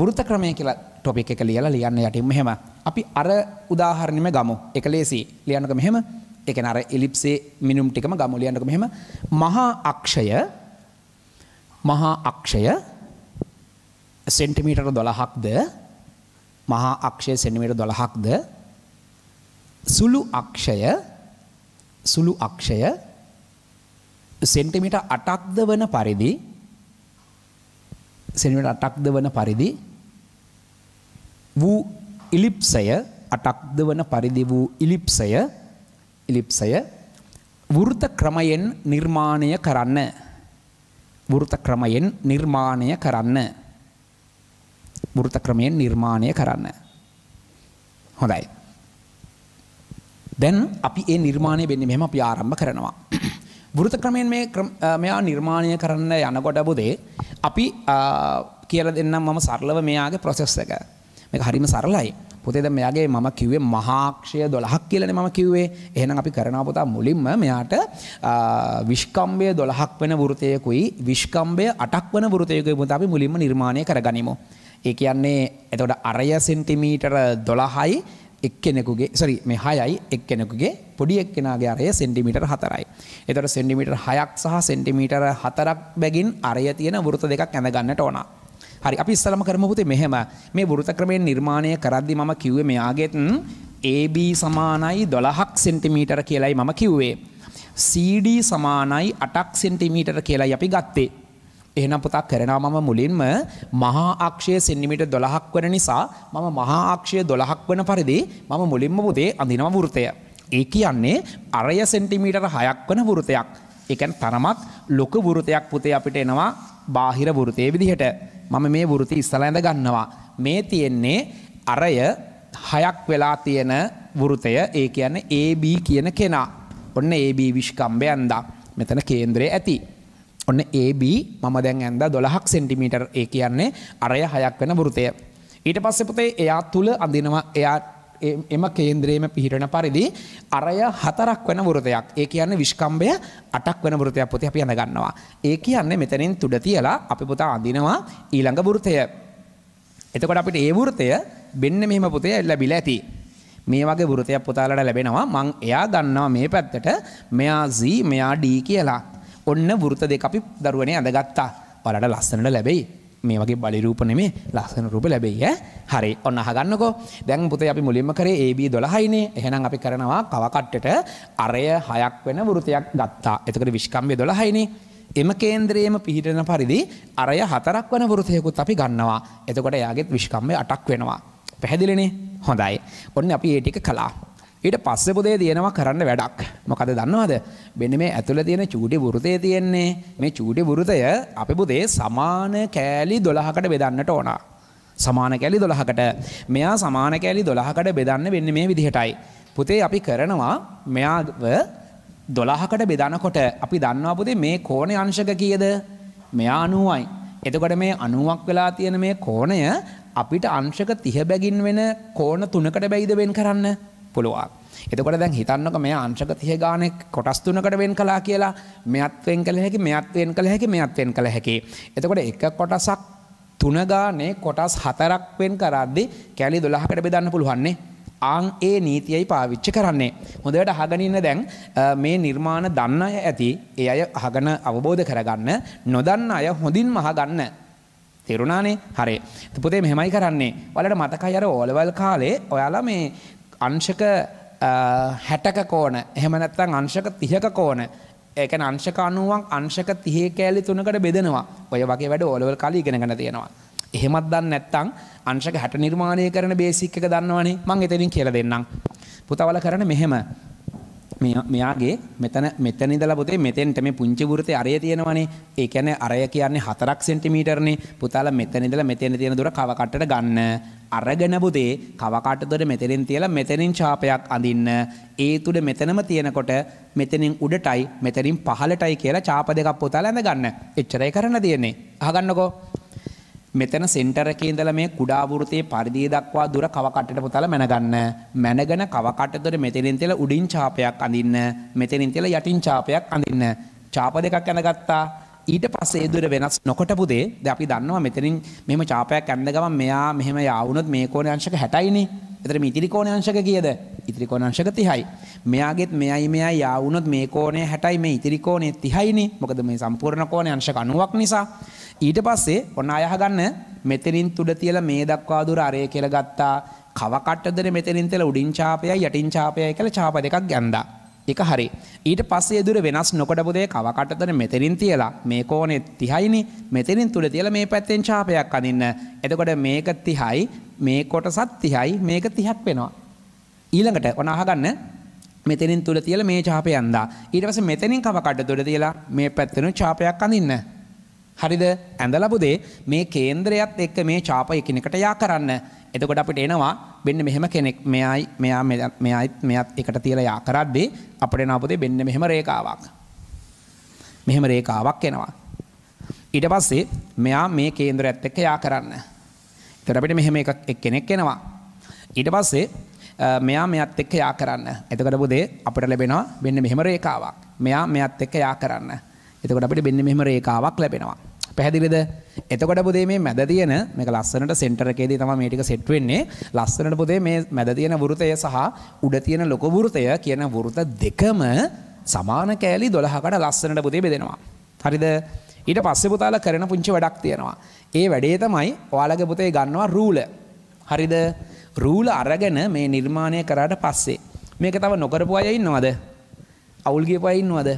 වෘත ක්‍රමය කියලා ටොපික් එක ලියලා ලියන්න යටින් මෙහෙම. අපි අර උදාහරණෙම ගමු. එක ලේසි. ලියන්නක මෙහෙම. ඒ කියන්නේ අර එලිප්සේ මිනුම් ටිකම ගමු ලියන්නක මෙහෙම. මහා අක්ෂය මහා අක්ෂය සෙන්ටිමීටර දොළහක්ද මහා අක්ෂය සෙන්ටිමීටර දොළහක්ද සුළු අක්ෂය සුළු අක්ෂය සෙන්ටිමීටර අටක්ද වන පරිදි සෙන්ටිමීටර අටක්ද වන පරිදි වූ ඉලිප්සය අටක්ද වන පරිදි වූ ඉලිප්සය ඉලිප්සය වෘත ක්‍රමයෙන් නිර්මාණය කරන්න වෘත ක්‍රමයෙන් නිර්මාණය කරන්න වෘත ක්‍රමයෙන් නිර්මාණය කරන්න. හොඳයි. දැන් අපි ඒ නිර්මාණය වෙන්නේ මෙහෙම අපි ආරම්භ කරනවා. <clears throat> වෘත ක්‍රමයෙන් මේ මෙයා නිර්මාණය කරන්න යනකොට බුදේ අපි කියලා දෙන්නම් මම සරලව මෙයාගේ ප්‍රොසෙස් එක. මේක හරිම සරලයි. පුතේ දැන් මෙයාගේ මම කිව්වේ මහාක්ෂය 12ක් කියලානේ මම කිව්වේ. එහෙනම් අපි කරනවා පුතා මුලින්ම මෙයාට විෂ්කම්භය 12ක් වෙන වෘතයකුයි විෂ්කම්භය 8ක් වෙන වෘතයකුයි පුතා අපි මුලින්ම නිර්මාණය කරගනිමු. ඒ කියන්නේ එතකොට අරය සෙන්ටිමීටර 12යි එක්කෙනෙකුගේ සරි මේ 6යි එක්කෙනෙකුගේ පොඩි එක්කෙනාගේ අරය සෙන්ටිමීටර 4යි. එතකොට සෙන්ටිමීටර 6ක් සහ සෙන්ටිමීටර 4ක් බැගින් අරය තියෙන වෘත දෙකක් ඇඳ ගන්නට ඕන. හරි අපි ඉස්සලම කරමු පුතේ මෙහෙම මේ වෘත ක්‍රමයෙන් නිර්මාණය කරද්දි මම කිව්වේ මෙයාගෙත් AB සමානයි 12ක් සෙන්ටිමීටර කියලායි මම කිව්වේ. CD සමානයි 8ක් සෙන්ටිමීටර කියලායි අපි ගත්තේ. එහෙනම් පුතක් කරනවා මම මුලින්ම මහා අක්ෂය සෙන්ටිමීටර් 12ක් වෙන නිසා මම මහා අක්ෂය 12ක් වෙන පරිදි මම මුලින්ම පුතේ අඳිනවා වෘතය. ඒ කියන්නේ අරය සෙන්ටිමීටර් 6ක් වෙන වෘතයක්. ඒ කියන්නේ තරමක් ලොකු වෘතයක් පුතේ අපිට එනවා බාහිර වෘතයේ විදිහට. මම මේ වෘතය ඉස්සලා ඉඳ ගන්නවා. මේ තියෙන්නේ අරය 6ක් වෙලා තියෙන වෘතය. ඒ කියන්නේ AB කියන කෙනා. ඔන්න AB විශ්කම්භය ඇඳා. මෙතන කේන්ද්‍රය ඇති. ඔන්න AB මම දැන් ඇන්ද 12ක් සෙන්ටිමීටර් ඒ කියන්නේ අරය 6ක් වෙන වෘතය. ඊට පස්සේ පුතේ එයා තුල අඳිනවා එයා එම කේන්ද්‍රයේම පිහිටන පරිදි අරය 4ක් වෙන වෘතයක්. ඒ කියන්නේ විස්කම්භය 8ක් වෙන වෘතයක් පුතේ අපි අඳ ගන්නවා. ඒ කියන්නේ මෙතනින් තුඩ තියලා අපි පුතා අඳිනවා ඊළඟ වෘතය. එතකොට අපිට ඒ වෘතය බෙන්න මෙහෙම පුතේ ලැබිලා ඇති. මේ වගේ වෘතයක් පුතාලට ලැබෙනවා. මං එයා ගන්නවා මේ පැත්තට මෙයා Z මෙයා D කියලා. ඔන්න වෘත දෙක අපි දරුවනේ ඇඳගත්තා ඔලට ලස්සනට ලැබෙයි මේ වගේ බලිරූප නෙමේ ලස්සන රූප ලැබෙයි හරි ඔන්න අහගන්නකෝ දැන් පුතේ අපි මුලින්ම කරේ AB 12යිනේ එහෙනම් අපි කරනවා කවකට්ටට අරය 6ක් වෙන වෘතයක් ගත්තා. එතකොට විස්කම්බය 12යිනේ. එම කේන්ද්‍රයේම පිහිටන පරිදි අරය 4ක් වෙන වෘතයකුත් අපි ගන්නවා. එතකොට එයාගෙත් විස්කම්බය 8ක් වෙනවා. පැහැදිලිනේ? හොඳයි. ඔන්න අපි ඒ ටික කළා. ඊට පස්සේ පුතේ තියෙනවා කරන්න වැඩක්. මොකද දන්නවද? මෙන්න මේ ඇතුළේ තියෙන චූටි වෘතය තියෙන්නේ. මේ චූටි වෘතය අපි පුතේ සමාන කෑලි 12කට බෙදන්නට ඕන. සමාන කෑලි 12කට. මෙයා සමාන කෑලි 12කට බෙදන්න වෙන්නේ මේ විදිහටයි. පුතේ අපි කරනවා මෙයාව 12කට බෙදනකොට අපි දන්නවා පුතේ මේ කෝණේ අංශක කීයද? මෙයා 90යි. එතකොට මේ 90ක් වෙලා තියෙන මේ කෝණය අපිට අංශක 30 බැගින් වෙන කෝණ තුනකට බැයිද වෙන් කරන්න? පුළුවන්. එතකොට දැන් හිතන්නක මේ අංශක 30 ගානක් කොටස් තුනකට වෙන් කළා කියලා මෙයත් වෙන් කළ හැකි මෙයත් වෙන් කළ හැකි මෙයත් වෙන් කළ හැකි. එතකොට එක කොටසක් තුන ගානේ කොටස් හතරක් වෙන් කරද්දී කැලි 12කට බෙදන්න පුළුවන්නේ. ආං ඒ නීතියයි පාවිච්චි කරන්නේ. හොඳට අහගනින්න දැන් මේ නිර්මාණ දන්න අය ඇති ඒ අය අහගන අවබෝධ කරගන්න නොදන්න අය හොඳින් මහගන්න. තෙරුණානේ හරේ. පුතේ මෙහෙමයි කරන්නේ. ඔයාලට මතකයි අර ඕලවල් කාලේ ඔයාලා මේ අංශක 60ක කෝණ එහෙම නැත්නම් අංශක 30ක කෝණ ඒ කියන්නේ අංශක 90ක් අංශක 30 කෑලි තුනකට බෙදෙනවා ඔය වගේ වැඩ ඕලෙවල් කාලේ ඉගෙනගෙන තියෙනවා එහෙමත් දන්නේ නැත්නම් අංශක 60 නිර්මාණය කරන බේසික් එක දන්නවනේ මම එතනින් කියලා දෙන්නම් පුතාවල කරන්නේ මෙහෙම මෙයාගේ මෙතන මෙතන ඉඳලා පුතේ මෙතෙන්ට මේ පුංචි වෘතේ අරය තියෙනවනේ. ඒ කියන්නේ අරය කියන්නේ 4 සෙන්ටිමීටර්නේ. පුතාලා මෙතන ඉඳලා මෙතෙන් තියෙන දුර කවකටට ගන්න. අරගෙන පුතේ කවකට දුර මෙතෙන් තියලා මෙතෙන් ඡාපයක් අඳින්න. ඒ තුඩ මෙතනම තියෙනකොට මෙතනින් උඩටයි මෙතනින් පහළටයි කියලා ඡාප දෙකක් පුතාලා ඇඳ ගන්න. එච්චරයි කරන්න තියෙන්නේ. අහගන්නකෝ. මෙතන සෙන්ටර් එකේ ඉඳලා මේ කුඩා වෘතයේ පරිධිය දක්වා දුර කවකටට පුතලා මැනගන්න. මැනගෙන කවකට දුර මෙතනින් තියලා උඩින් ඡාපයක් අඳින්න. මෙතනින් තියලා යටින් ඡාපයක් අඳින්න. ඡාප දෙකක් අඳගත්තා. ඊට පස්සේ දුර වෙනස් නොකොටපු දේ දැන් අපි දන්නවා මෙතනින් මෙහෙම ඡාපයක් ඇඳ ගමන් මෙයා මෙහෙම යාවුනොත් මේ කෝණේ අංශක 60යිනේ. එතන මේ ඉතිරි කෝණේ අංශක කීයද? ඉතිරි කෝණ අංශක 30යි. මෙයාගෙත් මෙයයි මෙයයි යා වුණොත් මේ කෝණය 60යි මේ ඉතිරි කෝණය 30යිනේ. මොකද මේ සම්පූර්ණ කෝණය අංශක 90ක් නිසා. ඊට පස්සේ ඔන්න අය අහගන්න මෙතනින් තුඩ තියලා මේ දක්වා දුර අරය කියලා ගත්තා. කව කට්ටදනේ මෙතනින් තියලා උඩින් ඡාපයයි යටින් ඡාපයයි කියලා ඡාප දෙකක් ගැන්දා. එක හරි. ඊට පස්සේ දුර වෙනස් නොකඩපු දේ කව කට්ටදනේ මෙතනින් තියලා මේ කෝණේ 30යිනේ මෙතනින් තුඩ තියලා මේ පැත්තෙන් ඡාපයක් අඳින්න. එතකොට මේක 30යි මේ කොටසත් 30යි මේක 30ක් වෙනවා. ඊළඟට ඔන්න අහගන්න මෙතනින් තුල තියලා මේ ඡාපය අඳා. ඊට පස්සේ මෙතනින් කව කඩ තුල තියලා මේ පැත්තෙන් ඡාපයක් අඳින්න. හරිද ඇඳලපු දේ මේ කේන්ද්‍රයත් එක්ක මේ චාප එකිනෙකට යා කරන්න. එතකොට අපිට එනවා මෙන්න මෙහෙම කෙනෙක් මෙයයි මෙයා මෙයත් මෙයත් එකට තියලා යා කරද්දී අපිට එන අපතේ මෙන්න මෙහෙම රේඛාවක්. මෙහෙම රේඛාවක් එනවා. ඊට පස්සේ මෙයා මේ කේන්ද්‍රයත් එක්ක යා කරන්න. එතකොට අපිට මෙහෙම එකක් කෙනෙක් එනවා. ඊට පස්සේ මෙයා මෙයත් එක්ක යා කරන්න. එතකොට පුතේ අපිට ලැබෙනවා මෙන්න මෙහෙම රේඛාවක්. මෙයා මෙයත් එක්ක යා කරන්න. එතකොට අපිට මෙන්න මෙහෙම රේඛාවක් ලැබෙනවා. පැහැදිලිද? එතකොට පුතේ මේ මැද තියෙන මේක ලස්සනට සෙන්ටර් එකේදී තමයි මේ ටික සෙට් වෙන්නේ. ලස්සනට පුතේ මේ මැද තියෙන වෘතය සහ උඩ තියෙන ලොකු වෘතය කියන වෘත දෙකම සමාන කෑලි 12කට ලස්සනට පුතේ බෙදෙනවා. හරිද? ඊට පස්සේ පුතාලා කරන පුංචි වැඩක් තියෙනවා. ඒ වැඩේ තමයි ඔයාලගේ පුතේ ගන්නවා රූල. හරිද? රූල අරගෙන මේ නිර්මාණය කරාට පස්සේ මේක තව නොකරපු අය ඉන්නවද? අවුල් ගියපු අය ඉන්නවද?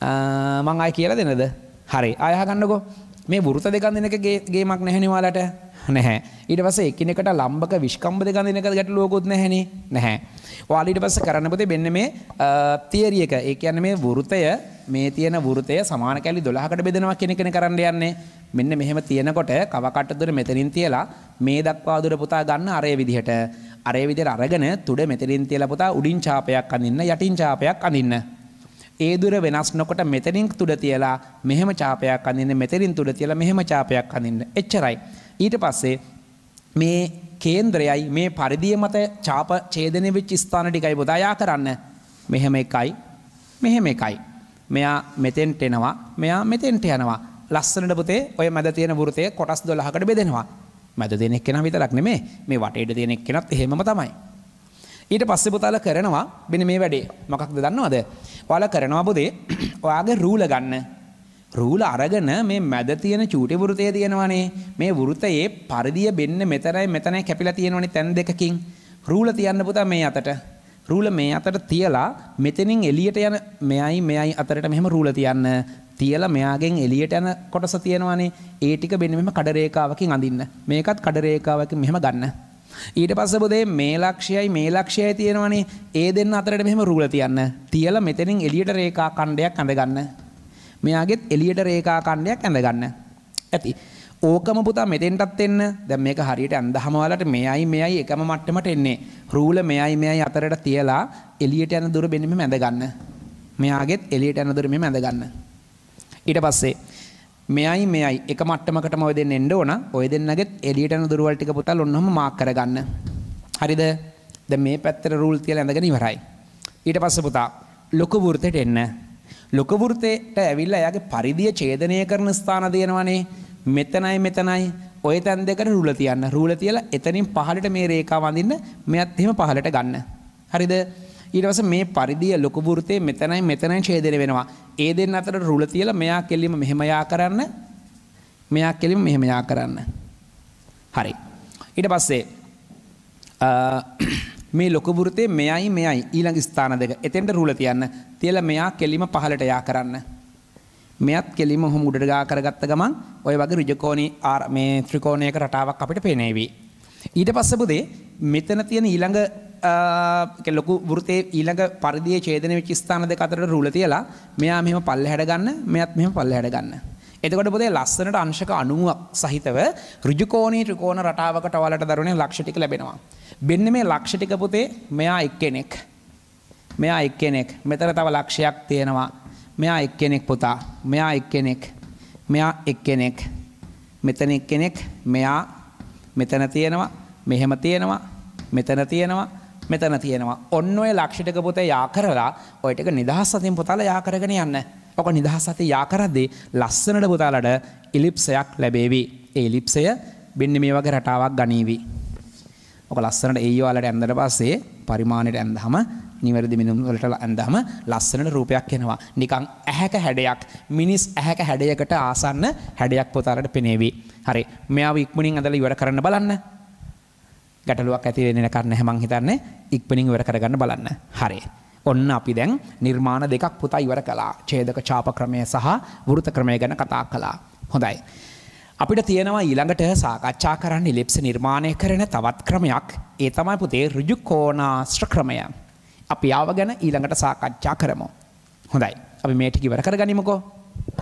මං අය කියලා දෙනද හරි අයහගන්නකො මේ බෘත දෙකන් දෙනකගේ ගේමක් නැහැනිවාලට නැහැ ඊට පස එකනකට ලම්බක විශ්කම්බ දෙකන් දෙනක ගැට ලෝකොත් නැහැන නැහැ වාලිට පස කරන්නපතේ බෙන්න මේ තේරියක ඒ යන්න මේ වෘතය මේ තියන වෘතය සමාන කැලි දොලාහකට බෙදෙනවා කෙනෙකෙන කරන්න යන්නේ මෙන්න මෙහෙම තියෙනකොට කවකටදුර මෙතරින් තියලා මේ දක්වාදුර පුතා ගන්න අරය විදිහට අරය විදිර අරගෙන තුඩ මෙතරින් තියලා පුතා උඩින් චාපයක් අඳන්න යටින් චාපයක් අඳන්න ඒ දුර වෙනස් නොකොට මෙතරින් තුඩ තියලා මෙහෙම චාපයක් අඳන්න මෙතරින් තුඩ තියලා මෙහෙම චාපයක් අඳන්න එච්චරයි. ඊට පස්සේ මේ කේන්ද්‍රයයි මේ පරිදිය මත චාප චේදනය වෙච්ච ස්ථාන ටිකයි බොදායා කරන්න මෙහෙම එකයි මෙහෙම එකයි. මෙයා මෙතෙන්ට එනවා මෙයා මෙතෙන්ට යනවා. ලස්සනට පුතේ ඔය මැද තියෙන වෘතය කොටස් දොළහකට බෙදෙනවා. මැද දෙනෙක් කෙන විතරක් නෙමේ මේ වටේට දෙනෙක් කෙනත් එහෙම තමයි. ඊට පස්සේ පුතාල කරනවා බෙන මේ වැඩේ මොකක්ද දන්නවද ඔයාල කරනවා පොදේ <clears throat> ඔයාගේ රූල ගන්න රූල අරගෙන මේ මැද තියෙන චූටි වෘතය තියෙනවනේ මේ වෘතයේ පරිදිය බෙන්න මෙතරයි මෙතනයි කැපිලා තියෙනවනේ තැන් දෙකකින් රූල තියන්න පුතා මේ අතට රූල මේ අතට තියලා මෙතනින් එළියට යන මෙයයි මෙයයි අතරට මෙහෙම රූල තියන්න තියලා මෙයාගෙන් එළියට යන කොටස තියෙනවනේ ඒ ටික මෙන්න මෙහෙම කඩ රේඛාවකින් අඳින්න මේකත් කඩ රේඛාවකින් මෙහෙම ගන්න ඊට පස්ස පොදේ මේ ලක්ෂයයි මේ ලක්ෂයයි තියෙනවනේ ඒ දෙන්න අතරට මෙහෙම රූල තියන්න. තියලා මෙතනින් එළියට රේඛා ඛණ්ඩයක් ඇඳගන්න. මෙයාගෙත් එළියට රේඛා ඛණ්ඩයක් ඇඳගන්න. ඇති. ඕකම පුතා මෙතෙන්ටත් එන්න. දැන් මේක හරියට ඇඳහම වලට මෙයයි මෙයයි එකම මට්ටමට එන්නේ. රූල මෙයයි මෙයයි අතරට තියලා එළියට යන දුර බෙන්න මෙහෙම ඇඳගන්න. මෙයාගෙත් එළියට යන දුර මෙහෙම ඇඳගන්න. ඊට පස්සේ මෙයයි මෙයයි එක මට්ටමකටම ඔය දෙන්න එන්න ඕන. ඔය දෙන්නගෙත් එළියට යන දුරවල් ටික පුතල් ඔන්නම මාක් කරගන්න. හරිද? දැන් මේ පැත්තට රූල් තියලා ඇඳගෙන ඉවරයි. ඊට පස්සේ පුතා ලොකු වෘතයට එන්න. ලොකු වෘතයට ඇවිල්ලා එයාගේ පරිධිය ඡේදනය කරන ස්ථාන දෙනවනේ. මෙතනයි මෙතනයි ඔය තැන් දෙකට රූල තියන්න. රූල තියලා එතනින් පහළට මේ රේඛාව අඳින්න මෙයත් එහෙම පහළට ගන්න. හරිද? ඊටවස මේ පරිදිය ලොකුපුෘතේ මෙතනයි මෙතනයි චේදර වෙනවා ඒ දෙන්න අතර රුල තියල මෙයා කෙල්ලිම මෙහෙමයා කරන්න මෙයා කෙලිම මෙහෙමයා කරන්න හරි ඊට පස්සේ මේ ලොකපුෘතේ මෙයයි මෙයයි ඊළඟ ස්ථාන දෙක එතෙන්ට රුල තියන්න තියල මෙයා කෙලිම පහලට යා කරන්න මෙත් කෙලිම හොම උඩගා කරගත්ත ගමන් ඔය වගේ රුජකෝණී ආර මේ ත්‍රිකෝණයක රටාවක් අපිට පේනේවි. ඊට පස්සේ පුතේ මෙතන තියෙන ඊළඟ ලොකු වෘතේ ඊළඟ පරිදියේ ඡේදන වෙච්ච ස්ථාන දෙක අතර රුල තියලා මෙයා මෙහෙම පල්ලෙහැඩ ගන්න මෙයාත් මෙහෙම පල්ලෙහැඩ ගන්න. එතකොට පොතේ ලස්සනට අංශක 90ක් සහිතව ඍජු කෝණී ත්‍රිකෝණ රටාවකට ඔයාලට දරුණේ ලක්ෂ ටික ලැබෙනවා. මෙන්න මේ ලක්ෂ ටික පුතේ මෙයා එක්කෙනෙක්. මෙයා එක්කෙනෙක්. මෙතන තව ලක්ෂයක් තියෙනවා. මෙයා එක්කෙනෙක් පුතා. මෙයා එක්කෙනෙක්. මෙයා එක්කෙනෙක්. මෙතන එක්කෙනෙක්. මෙයා මෙතන තියෙනවා. මෙහෙම තියෙනවා. මෙතන තියෙනවා මෙතන තියෙනවා. ඔන්න ඔය ලක්ෂිටක පොත යා කරලා ඔයටක නිදහස් සතින් පොතාල යා කරගෙන යන්න. ඔක නිදහස් සති යා කරද්දී ලස්සනට පුතාලට ඉලිප්සයක් ලැබේවි. ඒ ඉලිප්සය බෙන්න මේ වගේ රටාවක් ගනීවි. ඔක ලස්සනට ඒ ඔයාලට ඇන්දට පස්සේ පරිමාණයට ඇන්දහම නිවැරදි මිනුම් වලට ඇඳහම ලස්සනට රූපයක් එනවා. නිකන් ඇහැක හැඩයක් මිනිස් ඇහැක හැඩයකට ආසන්න හැඩයක් පොතාලට පෙනේවි. හරි. මෙයාව ඉක්මනින් ඇඳලා ඉවර කරන්න බලන්න. ගැටලුවක් ඇති වෙන්නේ නැකත් නැහැ මං හිතන්නේ ඉක්මනින් ඉවර කරගන්න බලන්න. හරි. ඔන්න අපි දැන් නිර්මාණ දෙකක් පුතා ඉවර කළා. ඡේදක ඡාප ක්‍රමය සහ වෘත ක්‍රමය ගැන කතා කළා. හොඳයි. අපිට තියෙනවා ඊළඟට සාකච්ඡා කරන්න ඉලිප්ස නිර්මාණය කරන තවත් ක්‍රමයක් ඒ තමයි පුතේ ඍජු කෝණාශ්‍ර ක්‍රමය. අපි ආව ගැන ඊළඟට සාකච්ඡා කරමු. හොඳයි. අපි මේ ටික ඉවර කරගනිමුකෝ.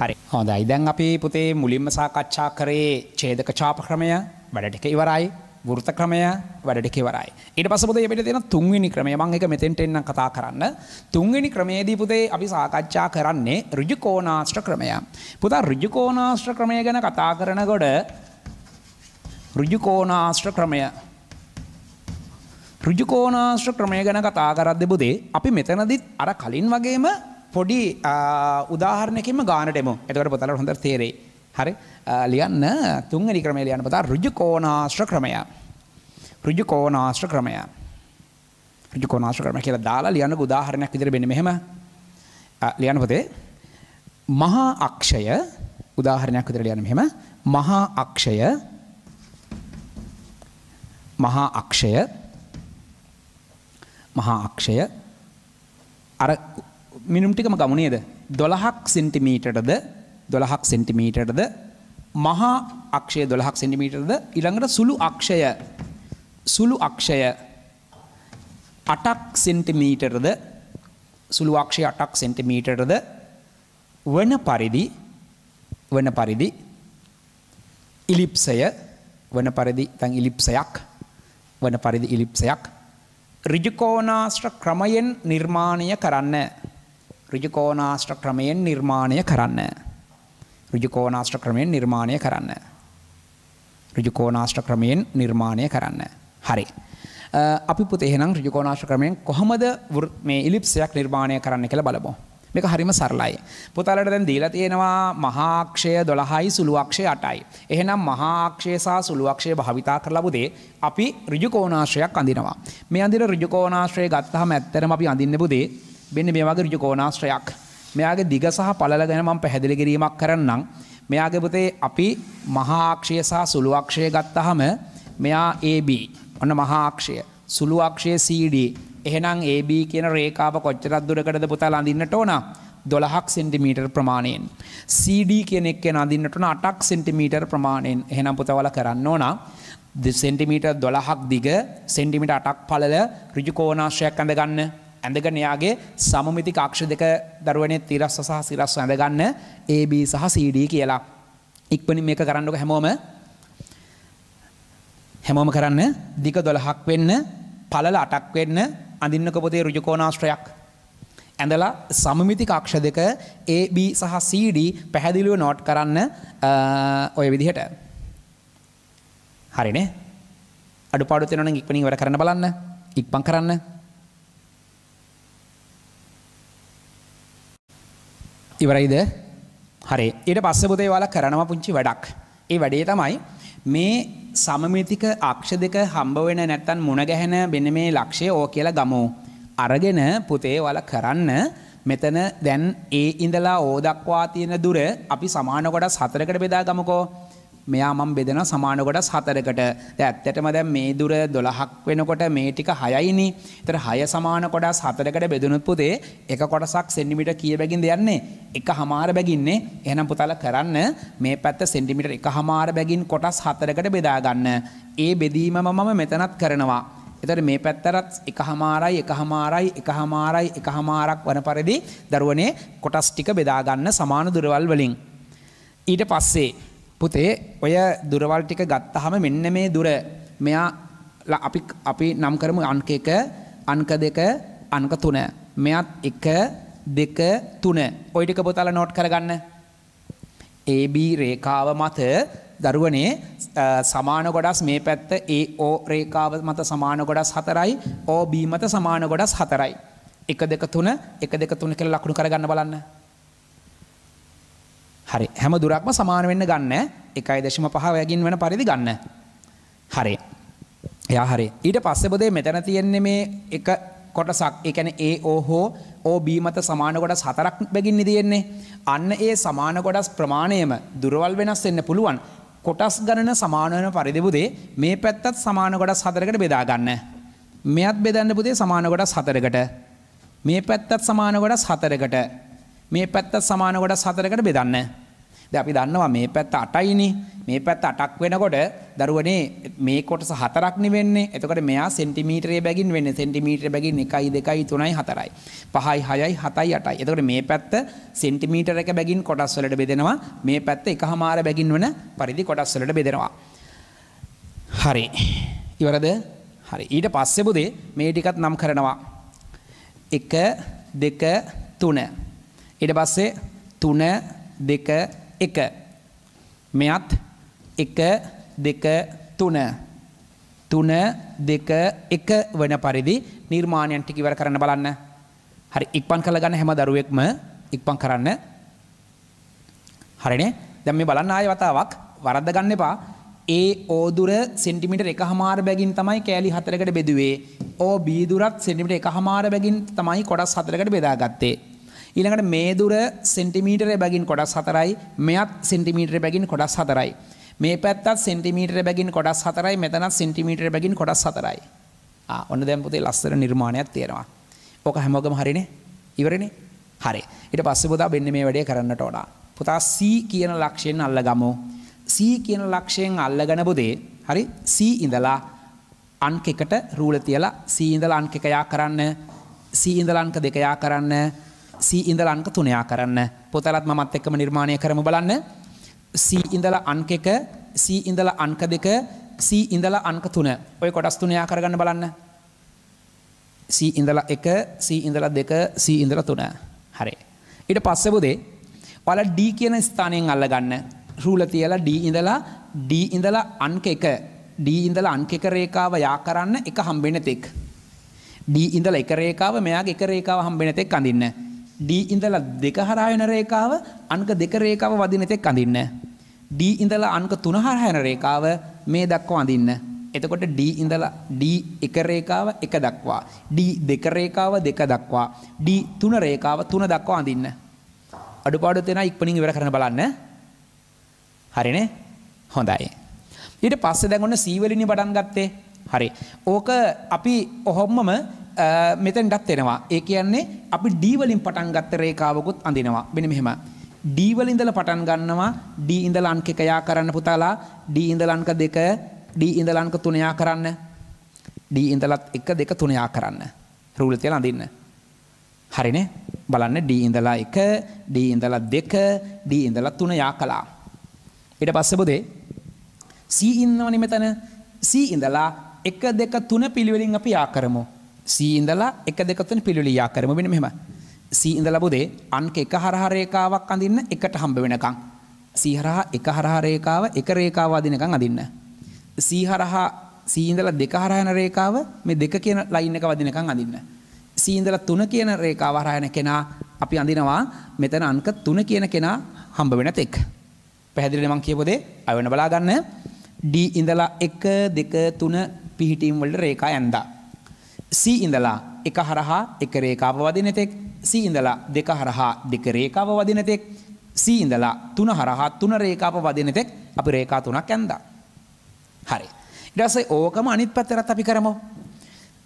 හරි. හොඳයි. දැන් අපි පුතේ මුලින්ම සාකච්ඡා කරේ ඡේදක ඡාප ක්‍රමය. වැඩ ටික ඉවරයි. වෘත ක්‍රමය වැඩට කෙවරයි. ඊට පසපොතේ අපිට තියෙන තුන්වෙනි ක්‍රමය මම එක මෙතෙන්ට එන්නම් කතා කරන්න. තුන්වෙනි ක්‍රමයේදී පුතේ අපි සාකච්ඡා කරන්නේ ඍජු කෝණාෂ්ට ක්‍රමය. පුතා ඍජු කෝණාෂ්ට ක්‍රමය ගැන කතා කරනකොට ඍජු කෝණාෂ්ට ක්‍රමය ඍජු කෝණාෂ්ට ක්‍රමය ගැන කතා කරද්දී පුතේ අපි මෙතනදිත් අර කලින් වගේම පොඩි උදාහරණයකින්ම ගානට එමු. එතකොට පුතලට හොඳට තේරෙයි. හරි ලියන්න තුන්ගනි ක්‍රමේ ලියන්න පතා රුජුකෝනාශ්‍ර ක්‍රමය. රුජුකෝනාශ්‍ර ක්‍රමය. රුජුකෝනාශ්‍ර ක්‍රම කියලා දාලා ලියන්න උදාහරණයක් විදිහට මෙන්න මෙහෙම ලියන්න පොතේ මහා අක්ෂය උදාහරණයක් විදිහට ලියන්න මෙහෙම මහා අක්ෂය මහා අක්ෂය මහා අක්ෂය අර මිනුම් ටිකම ගමු නේද 12ක් සෙන්ටිමීටරද 12ක් සෙන්ටිමීටරද මහා අක්ෂය 12ක් සෙන්ටිමීටරද ඊළඟට සුළු අක්ෂය සුළු අක්ෂය 8ක් සෙන්ටිමීටරද සුළු අක්ෂය 8ක් සෙන්ටිමීටරද වන පරිදි වන පරිදි ඉලිප්සය වන පරිදි තන් ඉලිප්සයක් වන පරිදි ඉලිප්සයක් ඍජුකෝණාෂ්ට ක්‍රමයෙන් නිර්මාණය කරන්න ඍජුකෝණාෂ්ට ක්‍රමයෙන් නිර්මාණය කරන්න ඍජු කෝණාෂ්ට ක්‍රමයෙන් නිර්මාණය කරන්න. ඍජු කෝණාෂ්ට ක්‍රමයෙන් නිර්මාණය කරන්න. හරි. අපි පුතේ එහෙනම් ඍජු කෝණාෂ්ට ක්‍රමයෙන් කොහොමද මේ ඉලිප්සයක් නිර්මාණය කරන්න කියලා බලමු. මේක හරිම සරලයි. පුතාලට දැන් දීලා තියෙනවා මහාක්ෂය 12යි සුළුක්ෂය 8යි. එහෙනම් මහාක්ෂය සහ සුළුක්ෂය භාවිතා කරලා පුතේ අපි ඍජු කෝණාශ්‍රයක් අඳිනවා. මේ අඳින ඍජු කෝණාශ්‍රය ගත්තාම ඇත්තටම අපි අඳින්නේ පුතේ මෙන්න මේ වගේ ඍජු කෝණාශ්‍රයක්. මෙයාගේ දිග සහ පළල ගැන මම පැහැදිලි කිරීමක් කරන්නම්. මෙයාගේ පුතේ අපි මහාක්ෂය සහ සුළුවක්ෂය ගත්තහම මෙයා AB. ඔන්න මහාක්ෂය. සුළුවක්ෂය CD. එහෙනම් AB කියන රේඛාව කොච්චරක් දුරකටද පුතා ළඳින්නට ඕන? 12ක් සෙන්ටිමීටර් ප්‍රමාණයෙන්. CD කියන එකේ නඳින්නට ඕන 8ක් සෙන්ටිමීටර් ප්‍රමාණයෙන්. එහෙනම් පුතවල කරන්න ඕන. සෙන්ටිමීටර් 12ක් දිග සෙන්ටිමීටර් 8ක් පළල ඍජු කෝණාශ්‍රයක් අඳ ගන්න. ඇඳගන යාගේ සමමිති කක්ෂ දෙක දරුවනේ තිරස්ස සහ සිරස්ස ඇඳගන්න AB සහ CD කියලා. ඉක්පනින් මේක කරන්නක හැමෝම හැමෝම කරන්න දික දොළහක් වෙන්න පළල අටක් වෙන්න අඳින්න කොපොතේ රුජකෝනාශ්‍රයක්. ඇඳලා සමමිති කක්ෂ දෙක AB සහ CD පැහැදිලිව නෝට් කරන්න ඔය විදිහට. හරිනේ අඩුපාඩු තෙනන ඉක්පනින් වැඩ කරන බලන්න ඉක්පන් කරන්න ඉවරයිද හරි ඊට පස්ස පුතේ වාලා කරනව පුංචි වැඩක්. ඒ වැඩේ තමයි මේ සමමිතික අක්ෂ දෙක හම්බ වෙන නැත්තන් මුණ ගැහෙන බෙන මේ ලක්ෂය ඕ කියලා ගමෝ. අරගෙන පුතේ වල කරන්න මෙතන දැන් ඒ ඉඳලා ඕදක්වා තියෙන දුර අපි සමානකොට සතරකට බෙදා ගමකෝ මෙයා මම බෙදෙනවා සමාන කොටස් හතරකට. දැන් ඇත්තටම දැන් මේ දුර 12ක් වෙනකොට මේ ටික 6යිනේ. ඒතර 6 සමාන කොටස් හතරකට බෙදුණොත් පුතේ එක කොටසක් සෙන්ටිමීටර කීය බැගින්ද යන්නේ? එකමාර බැගින්නේ. එහෙනම් පුතාලා කරන්න මේ පැත්ත සෙන්ටිමීටර එකමාර බැගින් කොටස් හතරකට බෙදා ගන්න. ඒ බෙදීමම මම මෙතනත් කරනවා. එතට මේ පැත්තරත් එකහමාරයි එකහමාරයි එකහමාරයි එකහමාරක් වන පරිදි දරුවනේ කොටස් ටික බෙදාගන්න සමාන දුරවල් වලින්. ඊට පස්සේ පුතේ ඔය දුරවල් ටික ගත්තහම මෙන්න මේ දුර මෙයා අපි අපි නම් කරමු අංක එක අංක දෙක අංක තුන මෙයත් එක දෙක තුන ඔය ටික පොතල නෝට් කරගන්න AB රේඛාව මත දරුවනේ සමාන ගොඩස් මේ පැත්ත AO රේඛාව මත සමාන ගොඩස් 4යි OB මත සමාන ගොඩස් 4යි 1 2 3 1 2 3 කියලා ලකුණු කරගන්න බලන්න හරි හැම දුරක්ම සමාන වෙන්න ගන්න එකයි දශම පහ වැගින් වෙන පරිදි ගන්න හරි එයා හරි ඊට පස්සේ බොදේ මෙතන තියෙන්නේ මේ එක කොටසක් ඒ කියන්නේ ඒ ඕ හෝ ඕ බී මත සමාන කොටස් හතරක් බැගින් තියෙන්නේ අන්න ඒ සමාන කොටස් ප්‍රමාණයම දුරවල් වෙනස් වෙන්න පුළුවන් කොටස් ගණන සමාන වෙන පරිදි පුතේ මේ පැත්තත් සමාන කොටස් හතරකට බෙදා ගන්න මෙයත් බෙදන්න පුතේ සමාන කොටස් හතරකට මේ පැත්තත් සමාන කොටස් හතරකට මේ පැත්ත සමාන කොටස් හතරකට බෙදන්න. දැන් අපි දන්නවා මේ පැත්ත 8යිනේ. මේ පැත්ත 8ක් වෙනකොට දරුවනේ මේ කොටස හතරක් නෙවෙන්නේ. එතකොට මෙයා සෙන්ටිමීටරයේ බැගින් වෙන්නේ. සෙන්ටිමීටරයේ බැගින් 1 2 3 4යි. 5යි 6යි 7යි 8යි. එතකොට මේ පැත්ත සෙන්ටිමීටරයක බැගින් කොටස් වලට බෙදෙනවා. මේ පැත්ත එකහමාර බැගින් වෙන පරිදි කොටස් වලට බෙදෙනවා. හරි. ඉවරද? හරි. ඊට පස්සේ පුතේ මේ ටිකත් නම් කරනවා. 1 2 3 ඊට පස්සේ 3 2 1 මෙයත් 1 2 3 3 2 1 වෙන පරිදි නිර්මාණයන් ටික ඉවර කරන්න බලන්න. හරි ඉක්පන් කරලා ගන්න හැම දරුවෙක්ම ඉක්පන් කරන්න. හරිනේ? දැන් මේ බලන්න ආයෙ වතාවක් වරද්ද ගන්න එපා. ඒ O දුර සෙන්ටිමීටර් 1හමාර බැගින් තමයි කෑලි 4කට බෙදුවේ. OB දුරත් සෙන්ටිමීටර් 1හමාර බැගින් තමයි කොටස් 4කට බෙදාගත්තේ. ඊළඟට මේ දුර සෙන්ටිමීටරය බැගින් කොටස් හතරයි මෙයත් සෙන්ටිමීටරය බැගින් කොටස් හතරයි. මේ පැත්තත් සෙන්ටිමීටරය බැගින් කොටස් හතරයි මෙතනත් සෙන්ටිමීටරය බැගින් කොටස් හතරයි. ආ ඔන්න දැන් පුතේ ලස්සන නිර්මාණයක් තියෙනවා. ඕක හැමෝගම හරිනේ. ඉවරනේ. හරි. ඊට පස්සේ පුතා මෙන්න මේ වැඩේ කරන්නට ඕන. පුතා C කියන ලක්ෂයෙන් අල්ලගමු. C කියන ලක්ෂයෙන් අල්ලගෙන පුතේ හරි C ඉඳලා අන්ක එකට රූල තියලා C ඉඳලා අන්ක එක යා කරන්න C ඉඳලා අන්ක දෙක යා කරන්න සී ඉඳල අංක තුනයා කරන්න පොතලත් මත් එක්කම නිර්මාණය කරම බලන්න සී ඉඳල අංක එක සී ඉඳල අංක දෙක සී ඉඳල අංක තුන ඔය කොටස් තුනයා කරගන්න බලන්න සී ඉඳල එක සී ඉඳල දෙක සී ඉඳල තුන හරි ඊට පස්සබුදේ පල ඩී කියන ස්ථානයෙන් අල්ලගන්න රූල තියලා ඩී ඉඳලා ඩී ඉඳලා අංක එක ඩී ඉඳල අංක එක රේකාව යා කරන්න එක හම්බෙන තෙක් ඩී ඉඳල එක රේකාව මෙයාගේ එක රේකාව හම්බෙන තෙක් අඳින්න D ඉඳලා දෙක හරහා යන රේඛාව අංක දෙක රේඛාව වදින තෙක් අඳින්න. D ඉඳලා අංක 3 හරහා යන රේඛාව මේ දක්වා අඳින්න. එතකොට D ඉඳලා D එක රේඛාව එක දක්වා D දෙක රේඛාව දෙක දක්වා D තුන රේඛාව තුන දක්වා අඳින්න. අඩුපාඩු තේනා ඉක්මනින් ඉවර කරන්න බලන්න. හරිනේ? හොඳයි. ඊට පස්සේ දැන් ඔන්න C වලින් පටන් ගත්තේ. හරි. ඕක අපි ඔහොමම මෙතැන්ටත් එෙනවා ඒ කියන්නේ අපි ඩීවලින් පටන් ගත්ත රේකාවකුත් අඳනවා බෙන මෙහෙම ඩීවල ඉඳල පටන් ගන්නවා ඩී ඉඳලන්ක එකයා කරන්න පුතාලා ඩී ඉඳලන්ක දෙක ඩී ඉඳලන්ක තුනයා කරන්න ඩී ඉඳලත් එක දෙක තුනයා කරන්න රූල තියල අඳන්න හරිනේ බලන්න ඩී ඉඳලා එක ඩී ඉඳලා දෙක ඩී ඉඳලා තුන යා කළා. ඊට පස්සේ පොදේ C ඉන්නවනේ මෙතන C ඉඳලා 1 2 3 පිළිවෙලින් අපි යා කරමු. සීඉඳලා එක දෙකතුන් පිළිලියා කරම වෙන මෙම සීඉඳ ලබුදේ අන්ක එක හරහරේකාවක් අඳන්න එකට හම්බ වෙනකං. සීහරහා එක හරහරේකාව එක රේකාව අදිනකං අදින්න. සීහරහා සීඉඳල දෙක හරයන රේකාව මේ දෙක කියන ලයින්නක වදිනකං අඳන්න. සීඉඳල තුන කියන රේකාව හරයන කෙනා අපි අඳිනවා මෙතන අන්ක තුන කියන කෙනා හම්බ වෙන තෙක්. පැහැදිලිමං කියපොදේ අයවන බලාගන්න ඩී ඉඳලා එක දෙක තුන පිහිටීම්වලට රේකා ඇන්දා. සී ඉඳලා එක හරහා එක රේකාව වදිනතෙක් සී ඉඳලා දෙක හරහා දෙක රේකාව වදිනතෙක් සී ඉඳලා තුන හරහා තුන රේකාව වදිනතෙක් අපි රේකා තුනක් ඇන්දා. හරි. ඊට පස්සේ ඕකම අනිත් පැත්තට අපි කරමු.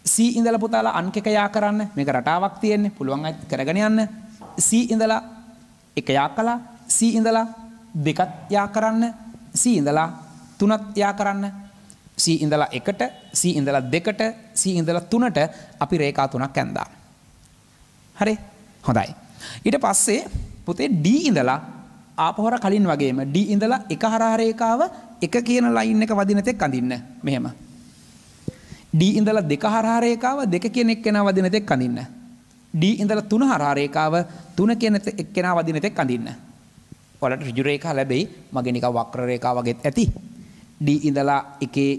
සී ඉඳලා පුතාලා අන්කක යා කරන්න මේක රටාවක් තියෙන්නේ පුළුවන් අය කරගෙන යන්න. සී ඉඳලා එක යා කළා සී ඉඳලා දෙකත් යා කරන්න සී ඉඳලා තුනත් යා කරන්න C ඉඳලා 1ට C ඉඳලා 2ට C ඉඳලා 3ට අපි රේඛා තුනක් ඇඳා. හරි? හොඳයි. ඊට පස්සේ පුතේ D ඉඳලා ආපහොර කලින් වගේම D ඉඳලා එක හරහා රේඛාව එක කියන ලයින් එක වදින තෙක් අඳින්න. මෙහෙම. D ඉඳලා දෙක හරහා රේඛාව දෙක කියන එක්කෙනා වදින තෙක් අඳින්න. D ඉඳලා තුන හරහා රේඛාව තුන කියන එක්කෙනා වදින තෙක් අඳින්න. ඔයාලට ඍජු රේඛා ලැබෙයි. මගේ නිකන් වක්‍ර රේඛාව වගේත් ඇති. D ඉඳලා එකේ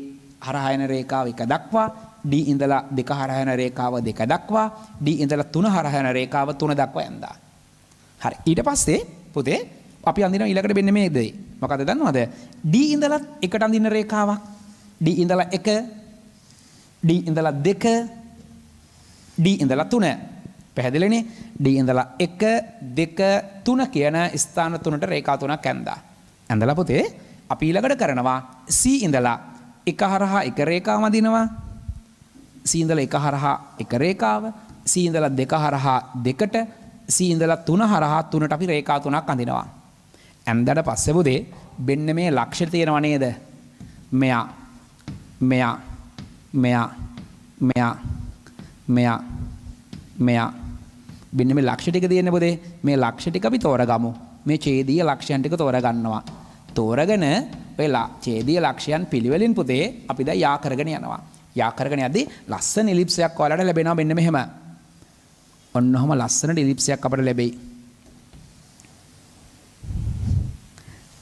හරහා යන රේඛාව එක දක්වා D ඉඳලා දෙක හරහා යන රේඛාව දෙක දක්වා D ඉඳලා තුන හරහා යන රේඛාව තුන දක්වා යන්දා. හරි. ඊට පස්සේ පුතේ අපි අඳිනවා ඊළඟට මෙන්න මේ දේ. මොකද දන්නවද? D ඉඳලත් එකට අඳින රේඛාවක්. D ඉඳලා 1 D ඉඳලා 2 D ඉඳලා 3. පැහැදිලිනේ? D ඉඳලා 1 2 3 කියන ස්ථාන තුනට රේඛා තුනක් ඇඳා. ඇඳලා පුතේ අපි ඊළඟට කරනවා C ඉඳලා එක හරහා එක රේඛාව වදිනවා C ඉඳලා එක හරහා එක රේඛාව C ඉඳලා දෙක හරහා දෙකට C ඉඳලා තුන හරහා තුනට අපි රේඛා තුනක් අඳිනවා ඇන්දට පස්සේ පුතේ මෙන්න මේ ලක්ෂ්‍ය තියෙනව නේද මෙයා මෙයා මෙයා මෙයා මෙයා මෙයා මෙන්න මේ ලක්ෂ්‍ය ටික තියෙන පුතේ මේ ලක්ෂ්‍ය ටික අපි තෝරගමු මේ ඡේදීය ලක්ෂයන් ටික තෝරගන්නවා තෝරගෙන වෙලා චේදී ලක්ෂයන් පිළිවෙලින් පුතේ අපි දැන් යා කරගෙන යනවා. යා කරගෙන යද්දී ලස්සන ඉලිප්සයක් ඔයාලට ලැබෙනවා මෙන්න මෙහෙම. ඔන්න ඔහම ලස්සනට ඉලිප්සයක් අපට ලැබෙයි.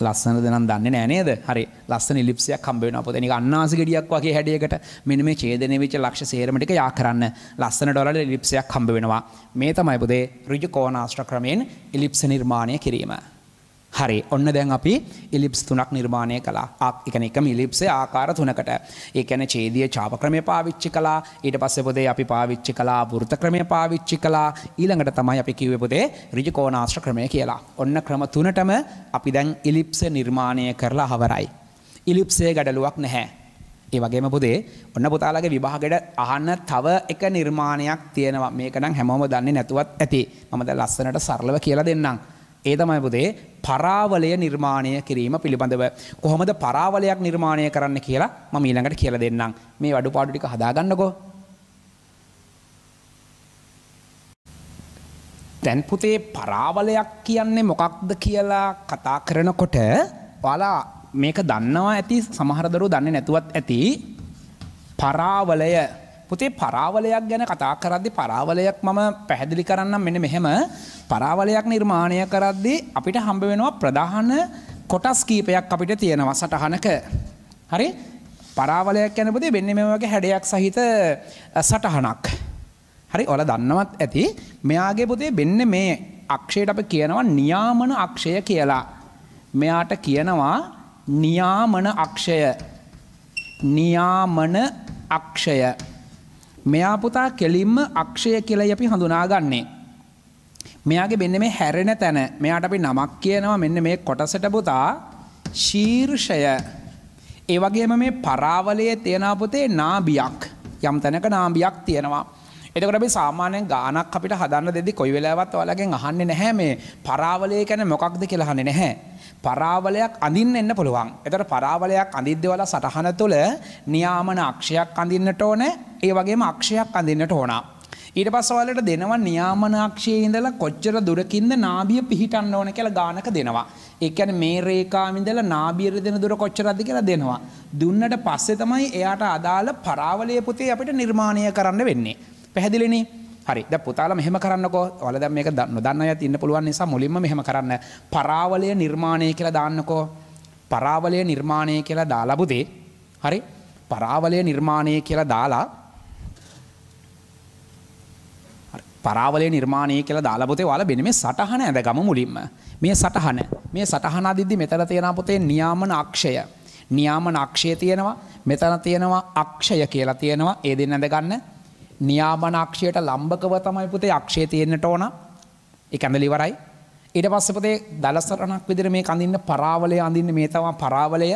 ලස්සනද නම් දන්නේ නෑ නේද? හරි. ලස්සන ඉලිප්සයක් හම්බ වෙනවා පොතේ. නික අන්නාසි ගෙඩියක් වගේ හැඩයකට මෙන්න මේ ඡේදනය වෙච්ච ලක්ෂ සේරම ටික යා කරන්න. ලස්සනට ඔයාලට ඉලිප්සයක් හම්බ වෙනවා. මේ තමයි පොතේ ඍජු කෝණාෂ්ට ක්‍රමයෙන් ඉලිප්ස නිර්මාණය කිරීම. හරි ඔන්න දැන් අපි ඉලිප්ස් තුනක් නිර්මාණය කලා එකන එක මිලිප්සේ ආකාර තුනකට ඒකැන චේදිය චාප ක්‍රමය පාවිච්චි කලා ඊට පස්සෙපොදේ අපි පාවිච්චි කලා ෘත ක්‍රමය පාවිච්චි කලා ඊළඟට තමයි අපි කිවපොදේ රිජකෝනාශ්‍ර ක්‍රමය කියලා ඔන්න ක්‍රම තුනටම අපි දැන් ඉලිප්ස නිර්මාණය කරලා හවරයි. ඉලිප්සේ ගඩලුවක් නැහැ. ඒ වගේම පුදේ ඔන්න පුතාලගේ විභාගට අහන්න තව එක නිර්මාණයක් තියෙනවා මේකනම් හැමෝම දන්නේ නැතුවත් ඇති මද ලස්සනට සරලව කියලා දෙන්නම්. ඒ තමයි පුතේ පරාවලය නිර්මාණය කිරීම පිළිබඳව කොහොමද පරාවලයක් නිර්මාණය කරන්න කියලා මම ඊළඟට කියලා දෙන්නම්. මේ වඩුපාඩු ටික හදාගන්නකෝ. දැන් පුතේ පරාවලයක් කියන්නේ මොකක්ද කියලා කතා කරනකොට ඔයාලා මේක දන්නවා ඇති සමහර දරුවෝ දන්නේ නැතුවත් ඇති පරාවලය පුතේ පරාවලයක් ගැන කතා කරද්දි පරාවලයක් මම පැහැදිලි කරන්නම් මෙන්න මෙහෙම පරාවලයක් නිර්මාණය කරද්දි අපිට හම්බ වෙනවා ප්‍රධාන කොටස් කීපයක් අපිට තියෙනවා සටහනක. හරි? පරාවලයක් ගැන පුතේ මෙන්න මේ වගේ හැඩයක් සහිත සටහනක්. හරි? ඔයාලා දන්නවත් ඇති. මෙයාගේ පුතේ මෙන්න මේ අක්ෂයට අපි කියනවා නියාමන අක්ෂය කියලා. මෙයාට කියනවා නියාමන අක්ෂය. නියාමන අක්ෂය මෙයා පුතා කෙලින්ම අක්ෂය කියලා අපි හඳුනාගන්නේ. මෙයාගේ මෙන්න මේ හැරෙන තැන මෙයාට අපි නමක් කියනවා මෙන්න මේ කොටසට පුතා ශීර්ෂය ඒ වගේම මේ පරාවලයේ තියෙනා පුතේ නාභියක් යම් තැනක නාභියක් තියෙනවා. එතකොට අපි සාමාන්‍යයෙන් ගානක් අපිට හදන්න දෙද්දි කොයි වෙලාවත් ඔයාලගෙන් අහන්නේ නැහැ මේ පරාවලය කියන්නේ මොකක්ද කියලා අහන්නේ නැහැ. පරාවලයක් අඳින්න එන්න පුළුවන්. එතට පරාවලයක් අඳිද්දවල සටහන තුළ නියාමන අක්ෂයක් අඳින්නට ඕන ඒ වගේම අක්ෂයක් අඳින්නට ඕන. ඊට පස්සවලට දෙනවා නියාමනක්ෂයේ ඉඳලා කොච්චර දුරකින්ද නාබිය පිහිටන්න ඕන කියලා ගානක දෙනවා. ඒකැන මේ රේකාමිදල නාබියර දෙන දුර කොච්චරද කියලා දෙනවා. දුන්නට පස්සෙ තමයි එයාට අදාළ පරාවලය පුතේ අපිට නිර්මාණය කරන්න වෙන්නේ. පැහැදිලිනේ හරි ද පුතාල මෙහම කරන්නකෝ ඔල දැ මේක නොදන්න ඇ ඉන්න පුළුවන් නිසා මුලින්ම මෙහම කරන්න පරාවලය නිර්මාණය කියලා දාන්නකෝ පරාවලය නිර්මාණය කියලා දාලබුදේ හරි පරාවලය නිර්මාණය කියලා දාලා පරාවලය නිර්මාණය කියලා දාලබොතේ වාල බෙන මේ සටහන ඇද ගම මුලින්ම මේ සටහන මේ සටහන අදිද්දි මෙතර තියෙන පොතේ නියාමන අක්ෂය නියාමන අක්ෂය තියෙනවා මෙතන තියෙනවා අක්ෂය කියලා තියෙනවා ඒ දෙන්න ඇදගන්න නියාමන අක්ෂයට ලම්භකව තමයි පුතේ අක්ෂය තියෙන්නට ඕන. ඒක ඇඳලි ඉවරයි. ඊට පස්සේ පුතේ දලසරණක් විදිහට මේ කඳින්න පරාවලය අඳින්න මේ තමයි පරාවලය.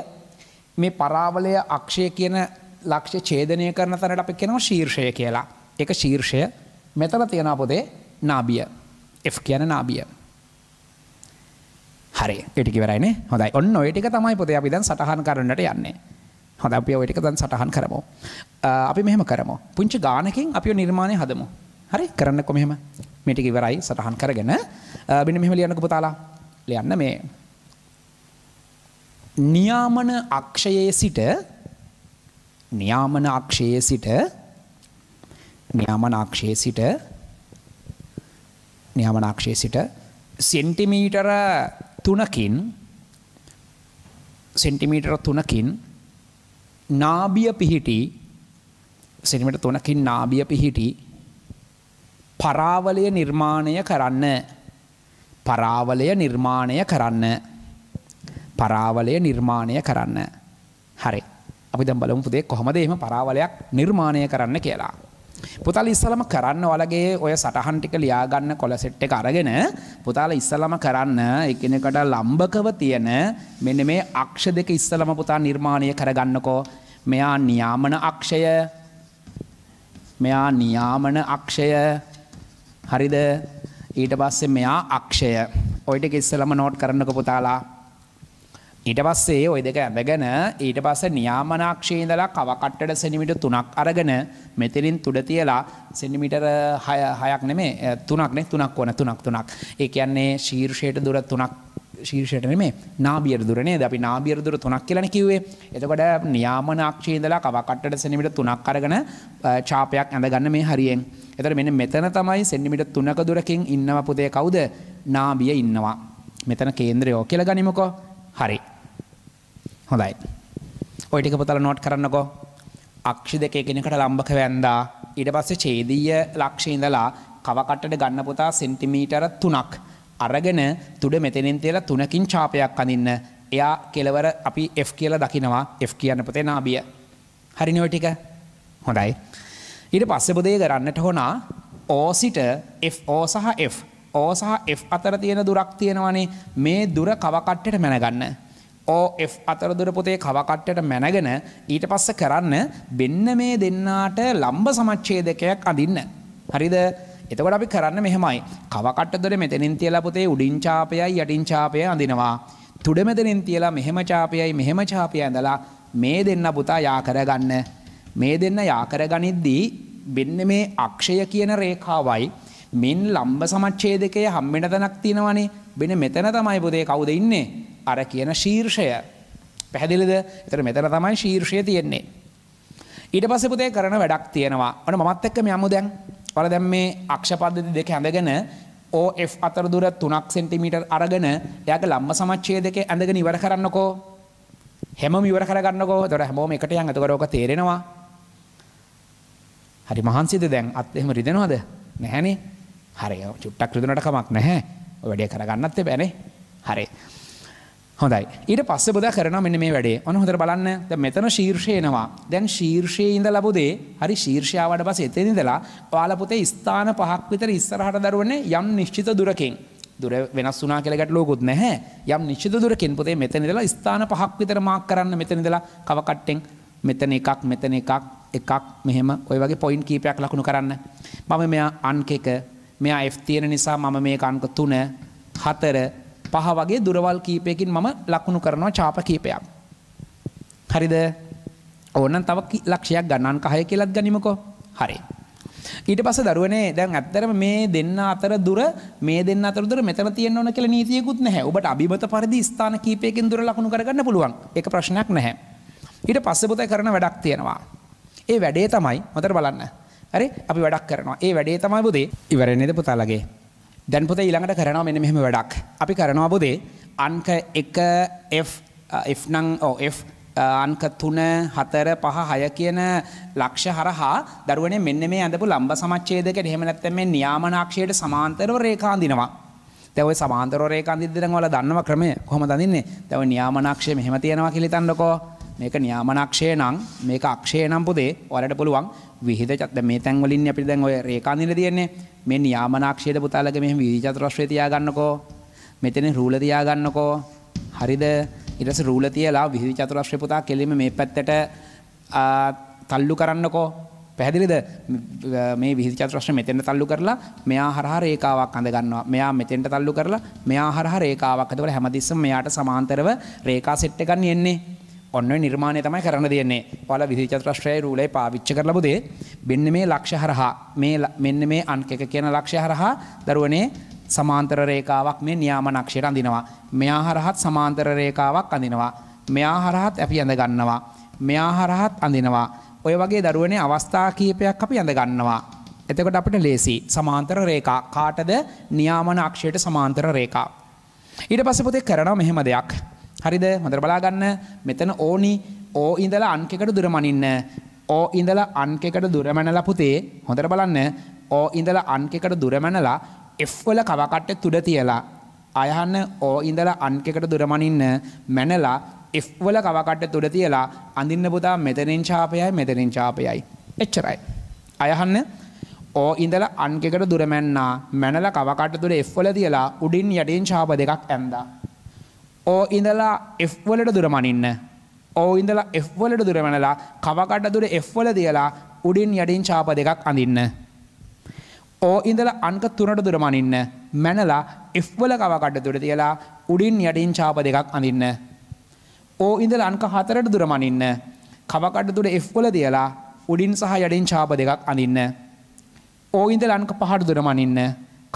මේ පරාවලය අක්ෂය කියන ලක්ෂ්‍ය ඡේදනය කරන තැනට අපි කියනවා ශීර්ෂය කියලා. ඒක ශීර්ෂය. මෙතන තියෙනවා පුතේ නාභිය. F කියන නාභිය. හරි. ඒ ටික ඉවරයිනේ. හොඳයි. ඔන්න ඔය ටික තමයි පුතේ අපි දැන් සටහන් කරන්නට යන්නේ. හොඳ අපිය ඔයිටක දන් සටහන් කරමු. අපි මෙහෙම කරමු. පුංචි ගානකින් අපි නිර්මාණය හදමු. හරි කරන්න කොමෙහෙම මේටික ඉවරයි සටහන් කරගෙන බිනි මෙහෙම ලියන්නක පුතාලා ලියන්න මේ නියාමන අක්ෂයේ සිට නියාමන අක්ෂයේ සිට නියාමන අක්ෂයේ සිට නියාමන අක්ෂයේ සිට සෙන්ටිමීටර තුනකින් සෙන්ටිමීටර තුනකින් නාභිය පිහිටි සිනිමට තුනකින් නාභිය පිහිටි පරාවලය නිර්මාණය කරන්න පරාවලය නිර්මාණය කරන්න පරාවලය නිර්මාණය කරන්න හරි අපි දම් බලමු පුදේ කොහොමද එහෙම පරාවලයක් නිර්මාණය කරන්න කියලා පුතාල ඉස්සලම කරන්න වලගේ ඔය සටහන් ටික ලියාගන්න කොලසෙට් එක අරගෙන පුතාල ඉස්සලම කරන්න එකිනෙකට ලම්භකව තියෙන මෙන්න මේ අක්ෂ දෙක ඉස්සලම පුතා නිර්මාණය කරගන්නකෝ මෙයා නියාමන අක්ෂය මෙයා නියාමන අක්ෂය හරිද ඊට පස්සේ මෙයා අක්ෂය ඔයිට ඉස්සලම නෝට් කරන්නක පුතාලා ඊට පස්සේ ඔය දෙක ඇඳගෙන ඊට පස්ස නියාමනාක්ෂයේ ඉඳලා කවකට්ටට සෙනිමිට තුනක් අරගෙන මෙතරින් තුඩ තියලා සෙනිමිටර හය හයක් නෙමේ තුනක් නේ තුනක් වන තුනක් තුනක් ඒ කියන්නේ ශීර්ෂයට දුර තුනක් ශීර්ෂයට නෙමේ නාබියර දුරනේ අපි නාබියර දුර තුනක් කියලානේ කිව්වේ. එතකොට නියාමනාක්ෂයේ ඉඳලා කවකට්ටට සෙනිමිට තුනක් අරගෙන ඡාපයක් ඇඳගන්න මේ හරියෙන්. එතකොට මෙන්න මෙතන තමයි සෙනිමිට තුනක දුරකින් ඉන්නව පුතේ කවුද? නාබිය ඉන්නවා. මෙතන කේන්ද්‍රය කියලා ගනිමුකෝ. හරි. හොඳයි. ඔය ටික පොතල නෝට් කරන්නකෝ. අක්ෂි දෙක එකිනෙකට ලම්බක වැන්දා. ඊට පස්සේ ඡේදීය ලක්ෂ්‍ය ඉඳලා කවකටට ගන්න පුතා සෙන්ටිමීටර 3ක් අරගෙන තුඩ මෙතනින් තියලා 3කින් ඡාපයක් අඳින්න. එයා කෙලවර අපි F කියලා දකිනවා. F කියන්න පුතේ නාභිය. හරිනේ ඔය ටික. හොඳයි. ඊට පස්සේ පොදේ කරන්නට හොනා O සිට FO සහ F ඕ සහ F අතර තියෙන දුරක් තියෙනවනේ මේ දුර කවකට්ටට මැනගන්න ඕF අතරදුර පොතේ කවකට්ටට මැනගෙන ඊට පස්ස කරන්න බෙන්න මේ දෙන්නාට ලම්බ සමච්චේ දෙකයක් අඳන්න. හරිද එතකොට අපි කරන්න මෙහෙමයි කවකට දොර මෙතනින් තියලා පොතේ උඩින්චාපයයි යටින්චාපය අඳනවා. තුඩ මෙතනින් තියලා මෙහෙම චාපයයි මෙහෙම චාපය ඇඳලා මේ දෙන්න පුතා යාකරගන්න. මේ දෙන්න යාකර ගනිද්දී බෙන්න මේ අක්ෂය කියන රේකාවයි මින් ලම්බ සමච්චේ දෙකේ හම්මෙන තැනක් තියෙනවනේ බෙන මෙතන තමයි පොතේ කවුද ඉන්නේ අර කියන ශීර්ෂය පැහැදිලිද එතර මෙතන තමයි ශීර්ෂය තියෙන්නේ. ඊට පස්සේ පුතේ කරන වැඩක් තියෙනවා. ඔන්න මමත් එක්ක මේ අමු දැන්. ඔයාලා දැන් මේ අක්ෂ පද්ධති දෙක ඇඳගෙන OF අතර දුර 3ක් සෙන්ටිමීටර් අරගෙන එයාගේ ලම්බ සමච්ඡේදකේ ඇඳගෙන ඉවර කරන්නකෝ. හැමම ඉවර කරගන්නකෝ. එතකොට හැමෝම එකට යන්. එතකොට ඔක තේරෙනවා. හරි මහන්සියද දැන් අත් එහෙම රිදෙනවද? නැහැනේ. හරි. චුට්ටක් රිදුනට කමක් නැහැ. ඔය වැඩේ කරගන්නත් එපෑනේ. හරි. හොඳයි ඊට පස්ස බොද කරන මෙන්න මේ වැඩේ ඔන හොඳට බලන්න ද මෙතන ශීර්ෂයනවා දැන් ශීර්ෂයේ ඉඳලා පුදේ හරි ශීර්ෂයාවට පස එතනිදලා පාලපොතේ ස්ථාන පහක් විතර ඉස්සරහට දරුවන යම් නිශ්චිත දුරකින් දුර වෙනස් වනා කෙලකට ලෝකුත් නැහැ යම් නිශ්චිත දුරකින් පොතේ මෙතනිදලා ස්ථාන පහක් විතර මාක් කරන්න මෙතනිදලා කවකට්ටෙන් මෙතන එකක් මෙතන එකක් එකක් මෙහෙම ඔය වගේ පොයින්් කීපයක් ලකුණු කරන්න මම මෙයා අන්ක එක මෙයා එෆ් තියෙන නිසා මම මේ අන්ක තුන හතර පහ වගේ දුරවල් කීපයකින් මම ලකුණු කරනවා චාප කීපයක්. හරිද ඕනන් තව ලක්ෂයක් ගණන් කහය කියලත් ගනිමකෝ හරි. ඊට පස දරුවනේ දැන් ඇත්තරම මේ දෙන්න අතර දුර මේ දෙන්න අතර දුර මෙතන තියෙන්න ඕන කියලා නීතියකුත් නැහැ. ඔබට අභිමත පරිදි ස්ථාන කීපයකින් දුර ලකුණු කරගන්න පුළුවන්. ඒක ප්‍රශ්නයක් නැහැ. ඊට පස්සේ පුතේ කරන වැඩක් තියෙනවා. ඒ වැඩේ තමයි මතට බලන්න. හරි අපි වැඩක් කරනවා. ඒ වැඩේ තමයි පුතේ ඉවරනේ පුතාලගේ. දැන් පොතේ ඊළඟට කරනවා මෙන්න මෙහෙම වැඩක්. අපි කරනවා පොතේ අංක 1 F F නම් ඔව් F අංක 3 4 5 6 කියන ලක්ෂ හරහා දරුවනේ මෙන්න මේ අඳපු ලම්බ සමච්ඡේදයකට එහෙම නැත්නම් මේ නියාමනාක්ෂයට සමාන්තරව රේඛා අඳිනවා. දැන් ඔය සමාන්තරව රේඛා අඳිද්දී දැන් ඔයාලා දන්නව ක්‍රමය කොහොමද අඳින්නේ? දැන් ඔය නියාමනාක්ෂය මෙහෙම තියනවා කියලා හිතන්නකෝ. මේක නියාමනාක්ෂය නම් මේක අක්ෂය නම් පුතේ ඔයාලට පුළුවන් විහිද දැන් මේ තැන් වලින් අපිට දැන් ඔය රේඛා අඳින්න තියෙන්නේ. මේ නියාමනාක්ෂයේද පුතාලගේ මෙහෙම වීදි චතුරස්‍රය තියාගන්නකෝ මෙතන රූල තියාගන්නකෝ හරිද ඊට පස්සේ රූල තියලා විහිදි චතුරස්‍රය පුතා කෙලින්ම මේ පැත්තට තල්ලු කරන්නකෝ පැහැදිලිද මේ විහිදි චතුරස්‍රය මෙතෙන්ට තල්ලු කරලා මෙයා හරහා රේඛාවක් අඳ ගන්නවා මෙයා මෙතෙන්ට තල්ලු කරලා මෙයා හරහා රේඛාවක් එතකොට හැමතිස්සම මෙයාට සමාන්තරව රේඛා සෙට් එකක් නියන්නේ ඔන්න නිර්මාණය තමයි කරන දෙන්නේ පල විදිචත්‍රශ්‍රය රූලයි පාවිච්ච කරලබදේ බෙන්න මේ ලක්ෂ හරහා මෙන්න මේ අන්ක කියන ලක්ෂය හරහා දරුවනේ සමාන්තර රේකාවක් මේ නියාම නක්ෂයට අඳිනවා. මෙයා හරහත් සමාන්තර රේකාවක් අඳිනවා. මෙයා හරහත් අපි ඇඳ ගන්නවා. මෙයා හරහත් අඳිනවා. ඔය වගේ දරුවනේ අවස්ථා කීපයක් අපි ඇඳ ගන්නවා. එතකොට අපිට ලේසි සමාන්තර රේකා කාටද නියාමන අක්ෂයට සමාන්තර රේකා. ඊට පස්සේ පොතේ කරනවා මෙහෙම දෙයක්. හරිද හොඳට බලාගන්න මෙතන ඕනි ඕ ඉඳලා අන්කෙකට දුරමනින්න ඕ ඉඳලා අන්කෙකට දුරමැනලා පුතේ හොඳට බලන්න ඕ ඉඳලා අන්කෙකට දුරමැනලා F වල කවකට්ට තුඩ තියලා අයහන්න ඕ ඉඳලා අන්කෙකට දුරමනින්න මැනලා F වල කවකට්ට තුඩ තියලා අඳින්න පුතා මෙතනින් ඡාපයයි මෙතනින් ඡාපයයි එච්චරයි අයහන්න ඕ ඉඳලා අන්කෙකට දුරමැන්නා මැනලා කවකට්ට තුඩ F වල තියලා උඩින් යටින් ඡාප දෙකක් ඇන්දා ඕ ඉඳලා F වලට දුර මනින්න. ඕ ඉඳලා F වලට දුර මනලා කවකට දුර F වල තියලා උඩින් යටින් ඡාප දෙකක් අඳින්න. ඕ ඉඳලා අංක 3ට දුර මනින්න. මනලා F වල කවකට දුර තියලා උඩින් යටින් ඡාප දෙකක් අඳින්න. ඕ ඉඳලා අංක 4ට දුර මනින්න. කවකට දුර F වල තියලා උඩින් සහ යටින් ඡාප දෙකක් අඳින්න. ඕ ඉඳලා අංක 5ට දුර මනින්න.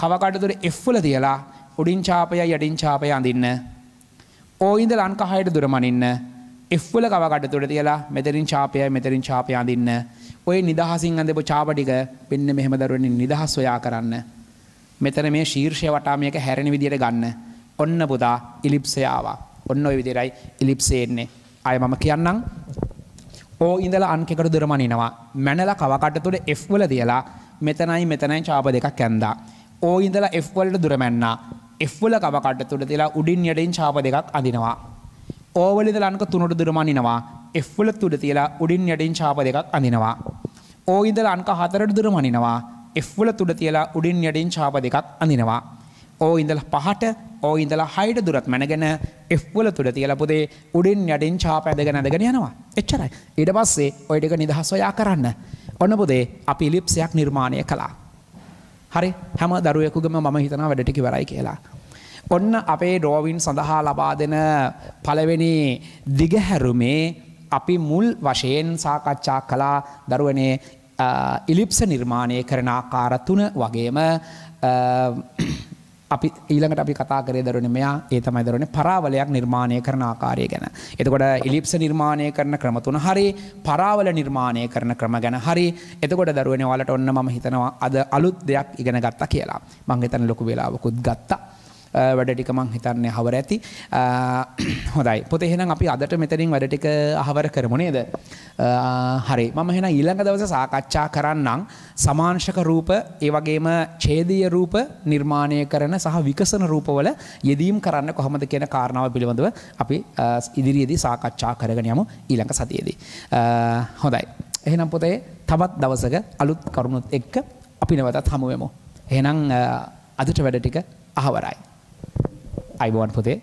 කවකට දුර F වල තියලා උඩින් ඡාපය යටින් ඡාපය අඳින්න. ඕයිද ලංකාහයට දුරමනින්න එ්වල කවකට තුර තියලා මෙතරින් චාපය මෙතරින් චාපය අඳන්න ඔය නිදහසින් අඳපු චාපටික පෙන්න්න මෙහෙම දරුවනින් නිදහස් සොයා කරන්න මෙතන මේ ශීර්ෂය වටාමයක හැරණ විදියට ගන්න ඔන්න පුදා ඉලිප්සයාවා ඔන්න ඔය විදිරයි ඉලිප්සේන්නේ අය මම කියන්නම් ඕ ඉඳල අන්කෙකට දුරමනිනවා මැනල කවකට තුට එ්වල තියලා මෙතනයි මෙතනයි චාප දෙකක් කැන්දා ඕ ඉඳලා එ්වල්ට දුරමැන්නා එෆ්වල කවකට තුළ තිලා උඩින් යටෙන් චාප දෙකක් අඳනවා. ඕවලද ලංක තුනට දුරමනිනවා එෆ්වල තුඩ තියලා උඩින් යටෙන් චාප දෙකක් අඳනවා. ඕයිද ලංක හතරට දුරමනිනවා එෆ්වල තුඩ තියලා උඩින් යටෙන් චාප දෙකක් අඳනවා. ඕ ඉඳල පහට ඕ ඉඳලා හයිට දුරත් මැනගෙන එ්වල තුඩ තියලපුදේ උඩින් යඩින් චාපඇදග නැදගෙන යනවා එච්චරයි ඉඩ පස්සේ ඔයිඩක නිදහස් සොයා කරන්න ඔන්න පුදේ අපි ලිප්සයක් නිර්මාණය කලා හරි හැම දරුවෙකුගම මම හිතන වැඩටික වරයි කියලා. ඔන්න අපේ ඩෝවින් සඳහා ලබා දෙන පළවෙනි දිගහැරුමේ අපි මුල් වශයෙන් සාකච්ඡා කලා දරුවනේ ඉලිප්ස නිර්මාණය කරන ආකාර තුන වගේම අපි ඊළඟට අපි කතා කරේ දරුණ මෙයා ඒ තමයි දරුණ පරාවලයක් නිර්මාණය කරන ආකාරය ගැන. එතකොට ඉලිප්ස නිර්මාණය කරන ක්‍රම තුන හරි පරාවල නිර්මාණය කරන ක්‍රම ගැන හරි එතකොට දරුවනේ ඔයාලට ඔන්න මම හිතනවා අද අලුත් දෙයක් ඉගෙන ගත්තා කියලා. මං හිතන ලොකු වෙලාවකුත් ගත්තා. වැඩටික මං හිතන්නේ හවර ඇති <clears throat> හොඳයි පොත එහෙනම් අපි අදට මෙතරින් වැඩටික අහවර කරමු නේද හරි මම එහෙනම් ඊළඟ දවසේ සාකච්ඡා කරන්නම් සමාංශක රූප ඒ වගේම ඡේදීය රූප නිර්මාණය කරන සහ විකසන රූපවල යෙදීම් කරන්න කොහොමද කියන කාරණාව පිළිබඳව අපි ඉදිරියේදී සාකච්ඡා කරගෙන යමු ඊළඟ සතියේදී හොඳයි එහෙනම් පොතේ තවත් දවසක අලුත් කරුණුත් එක්ක අපි නැවතත් හමු වෙමු එහෙනම් අදට වැඩ ටික අහවරයි আইবান পদে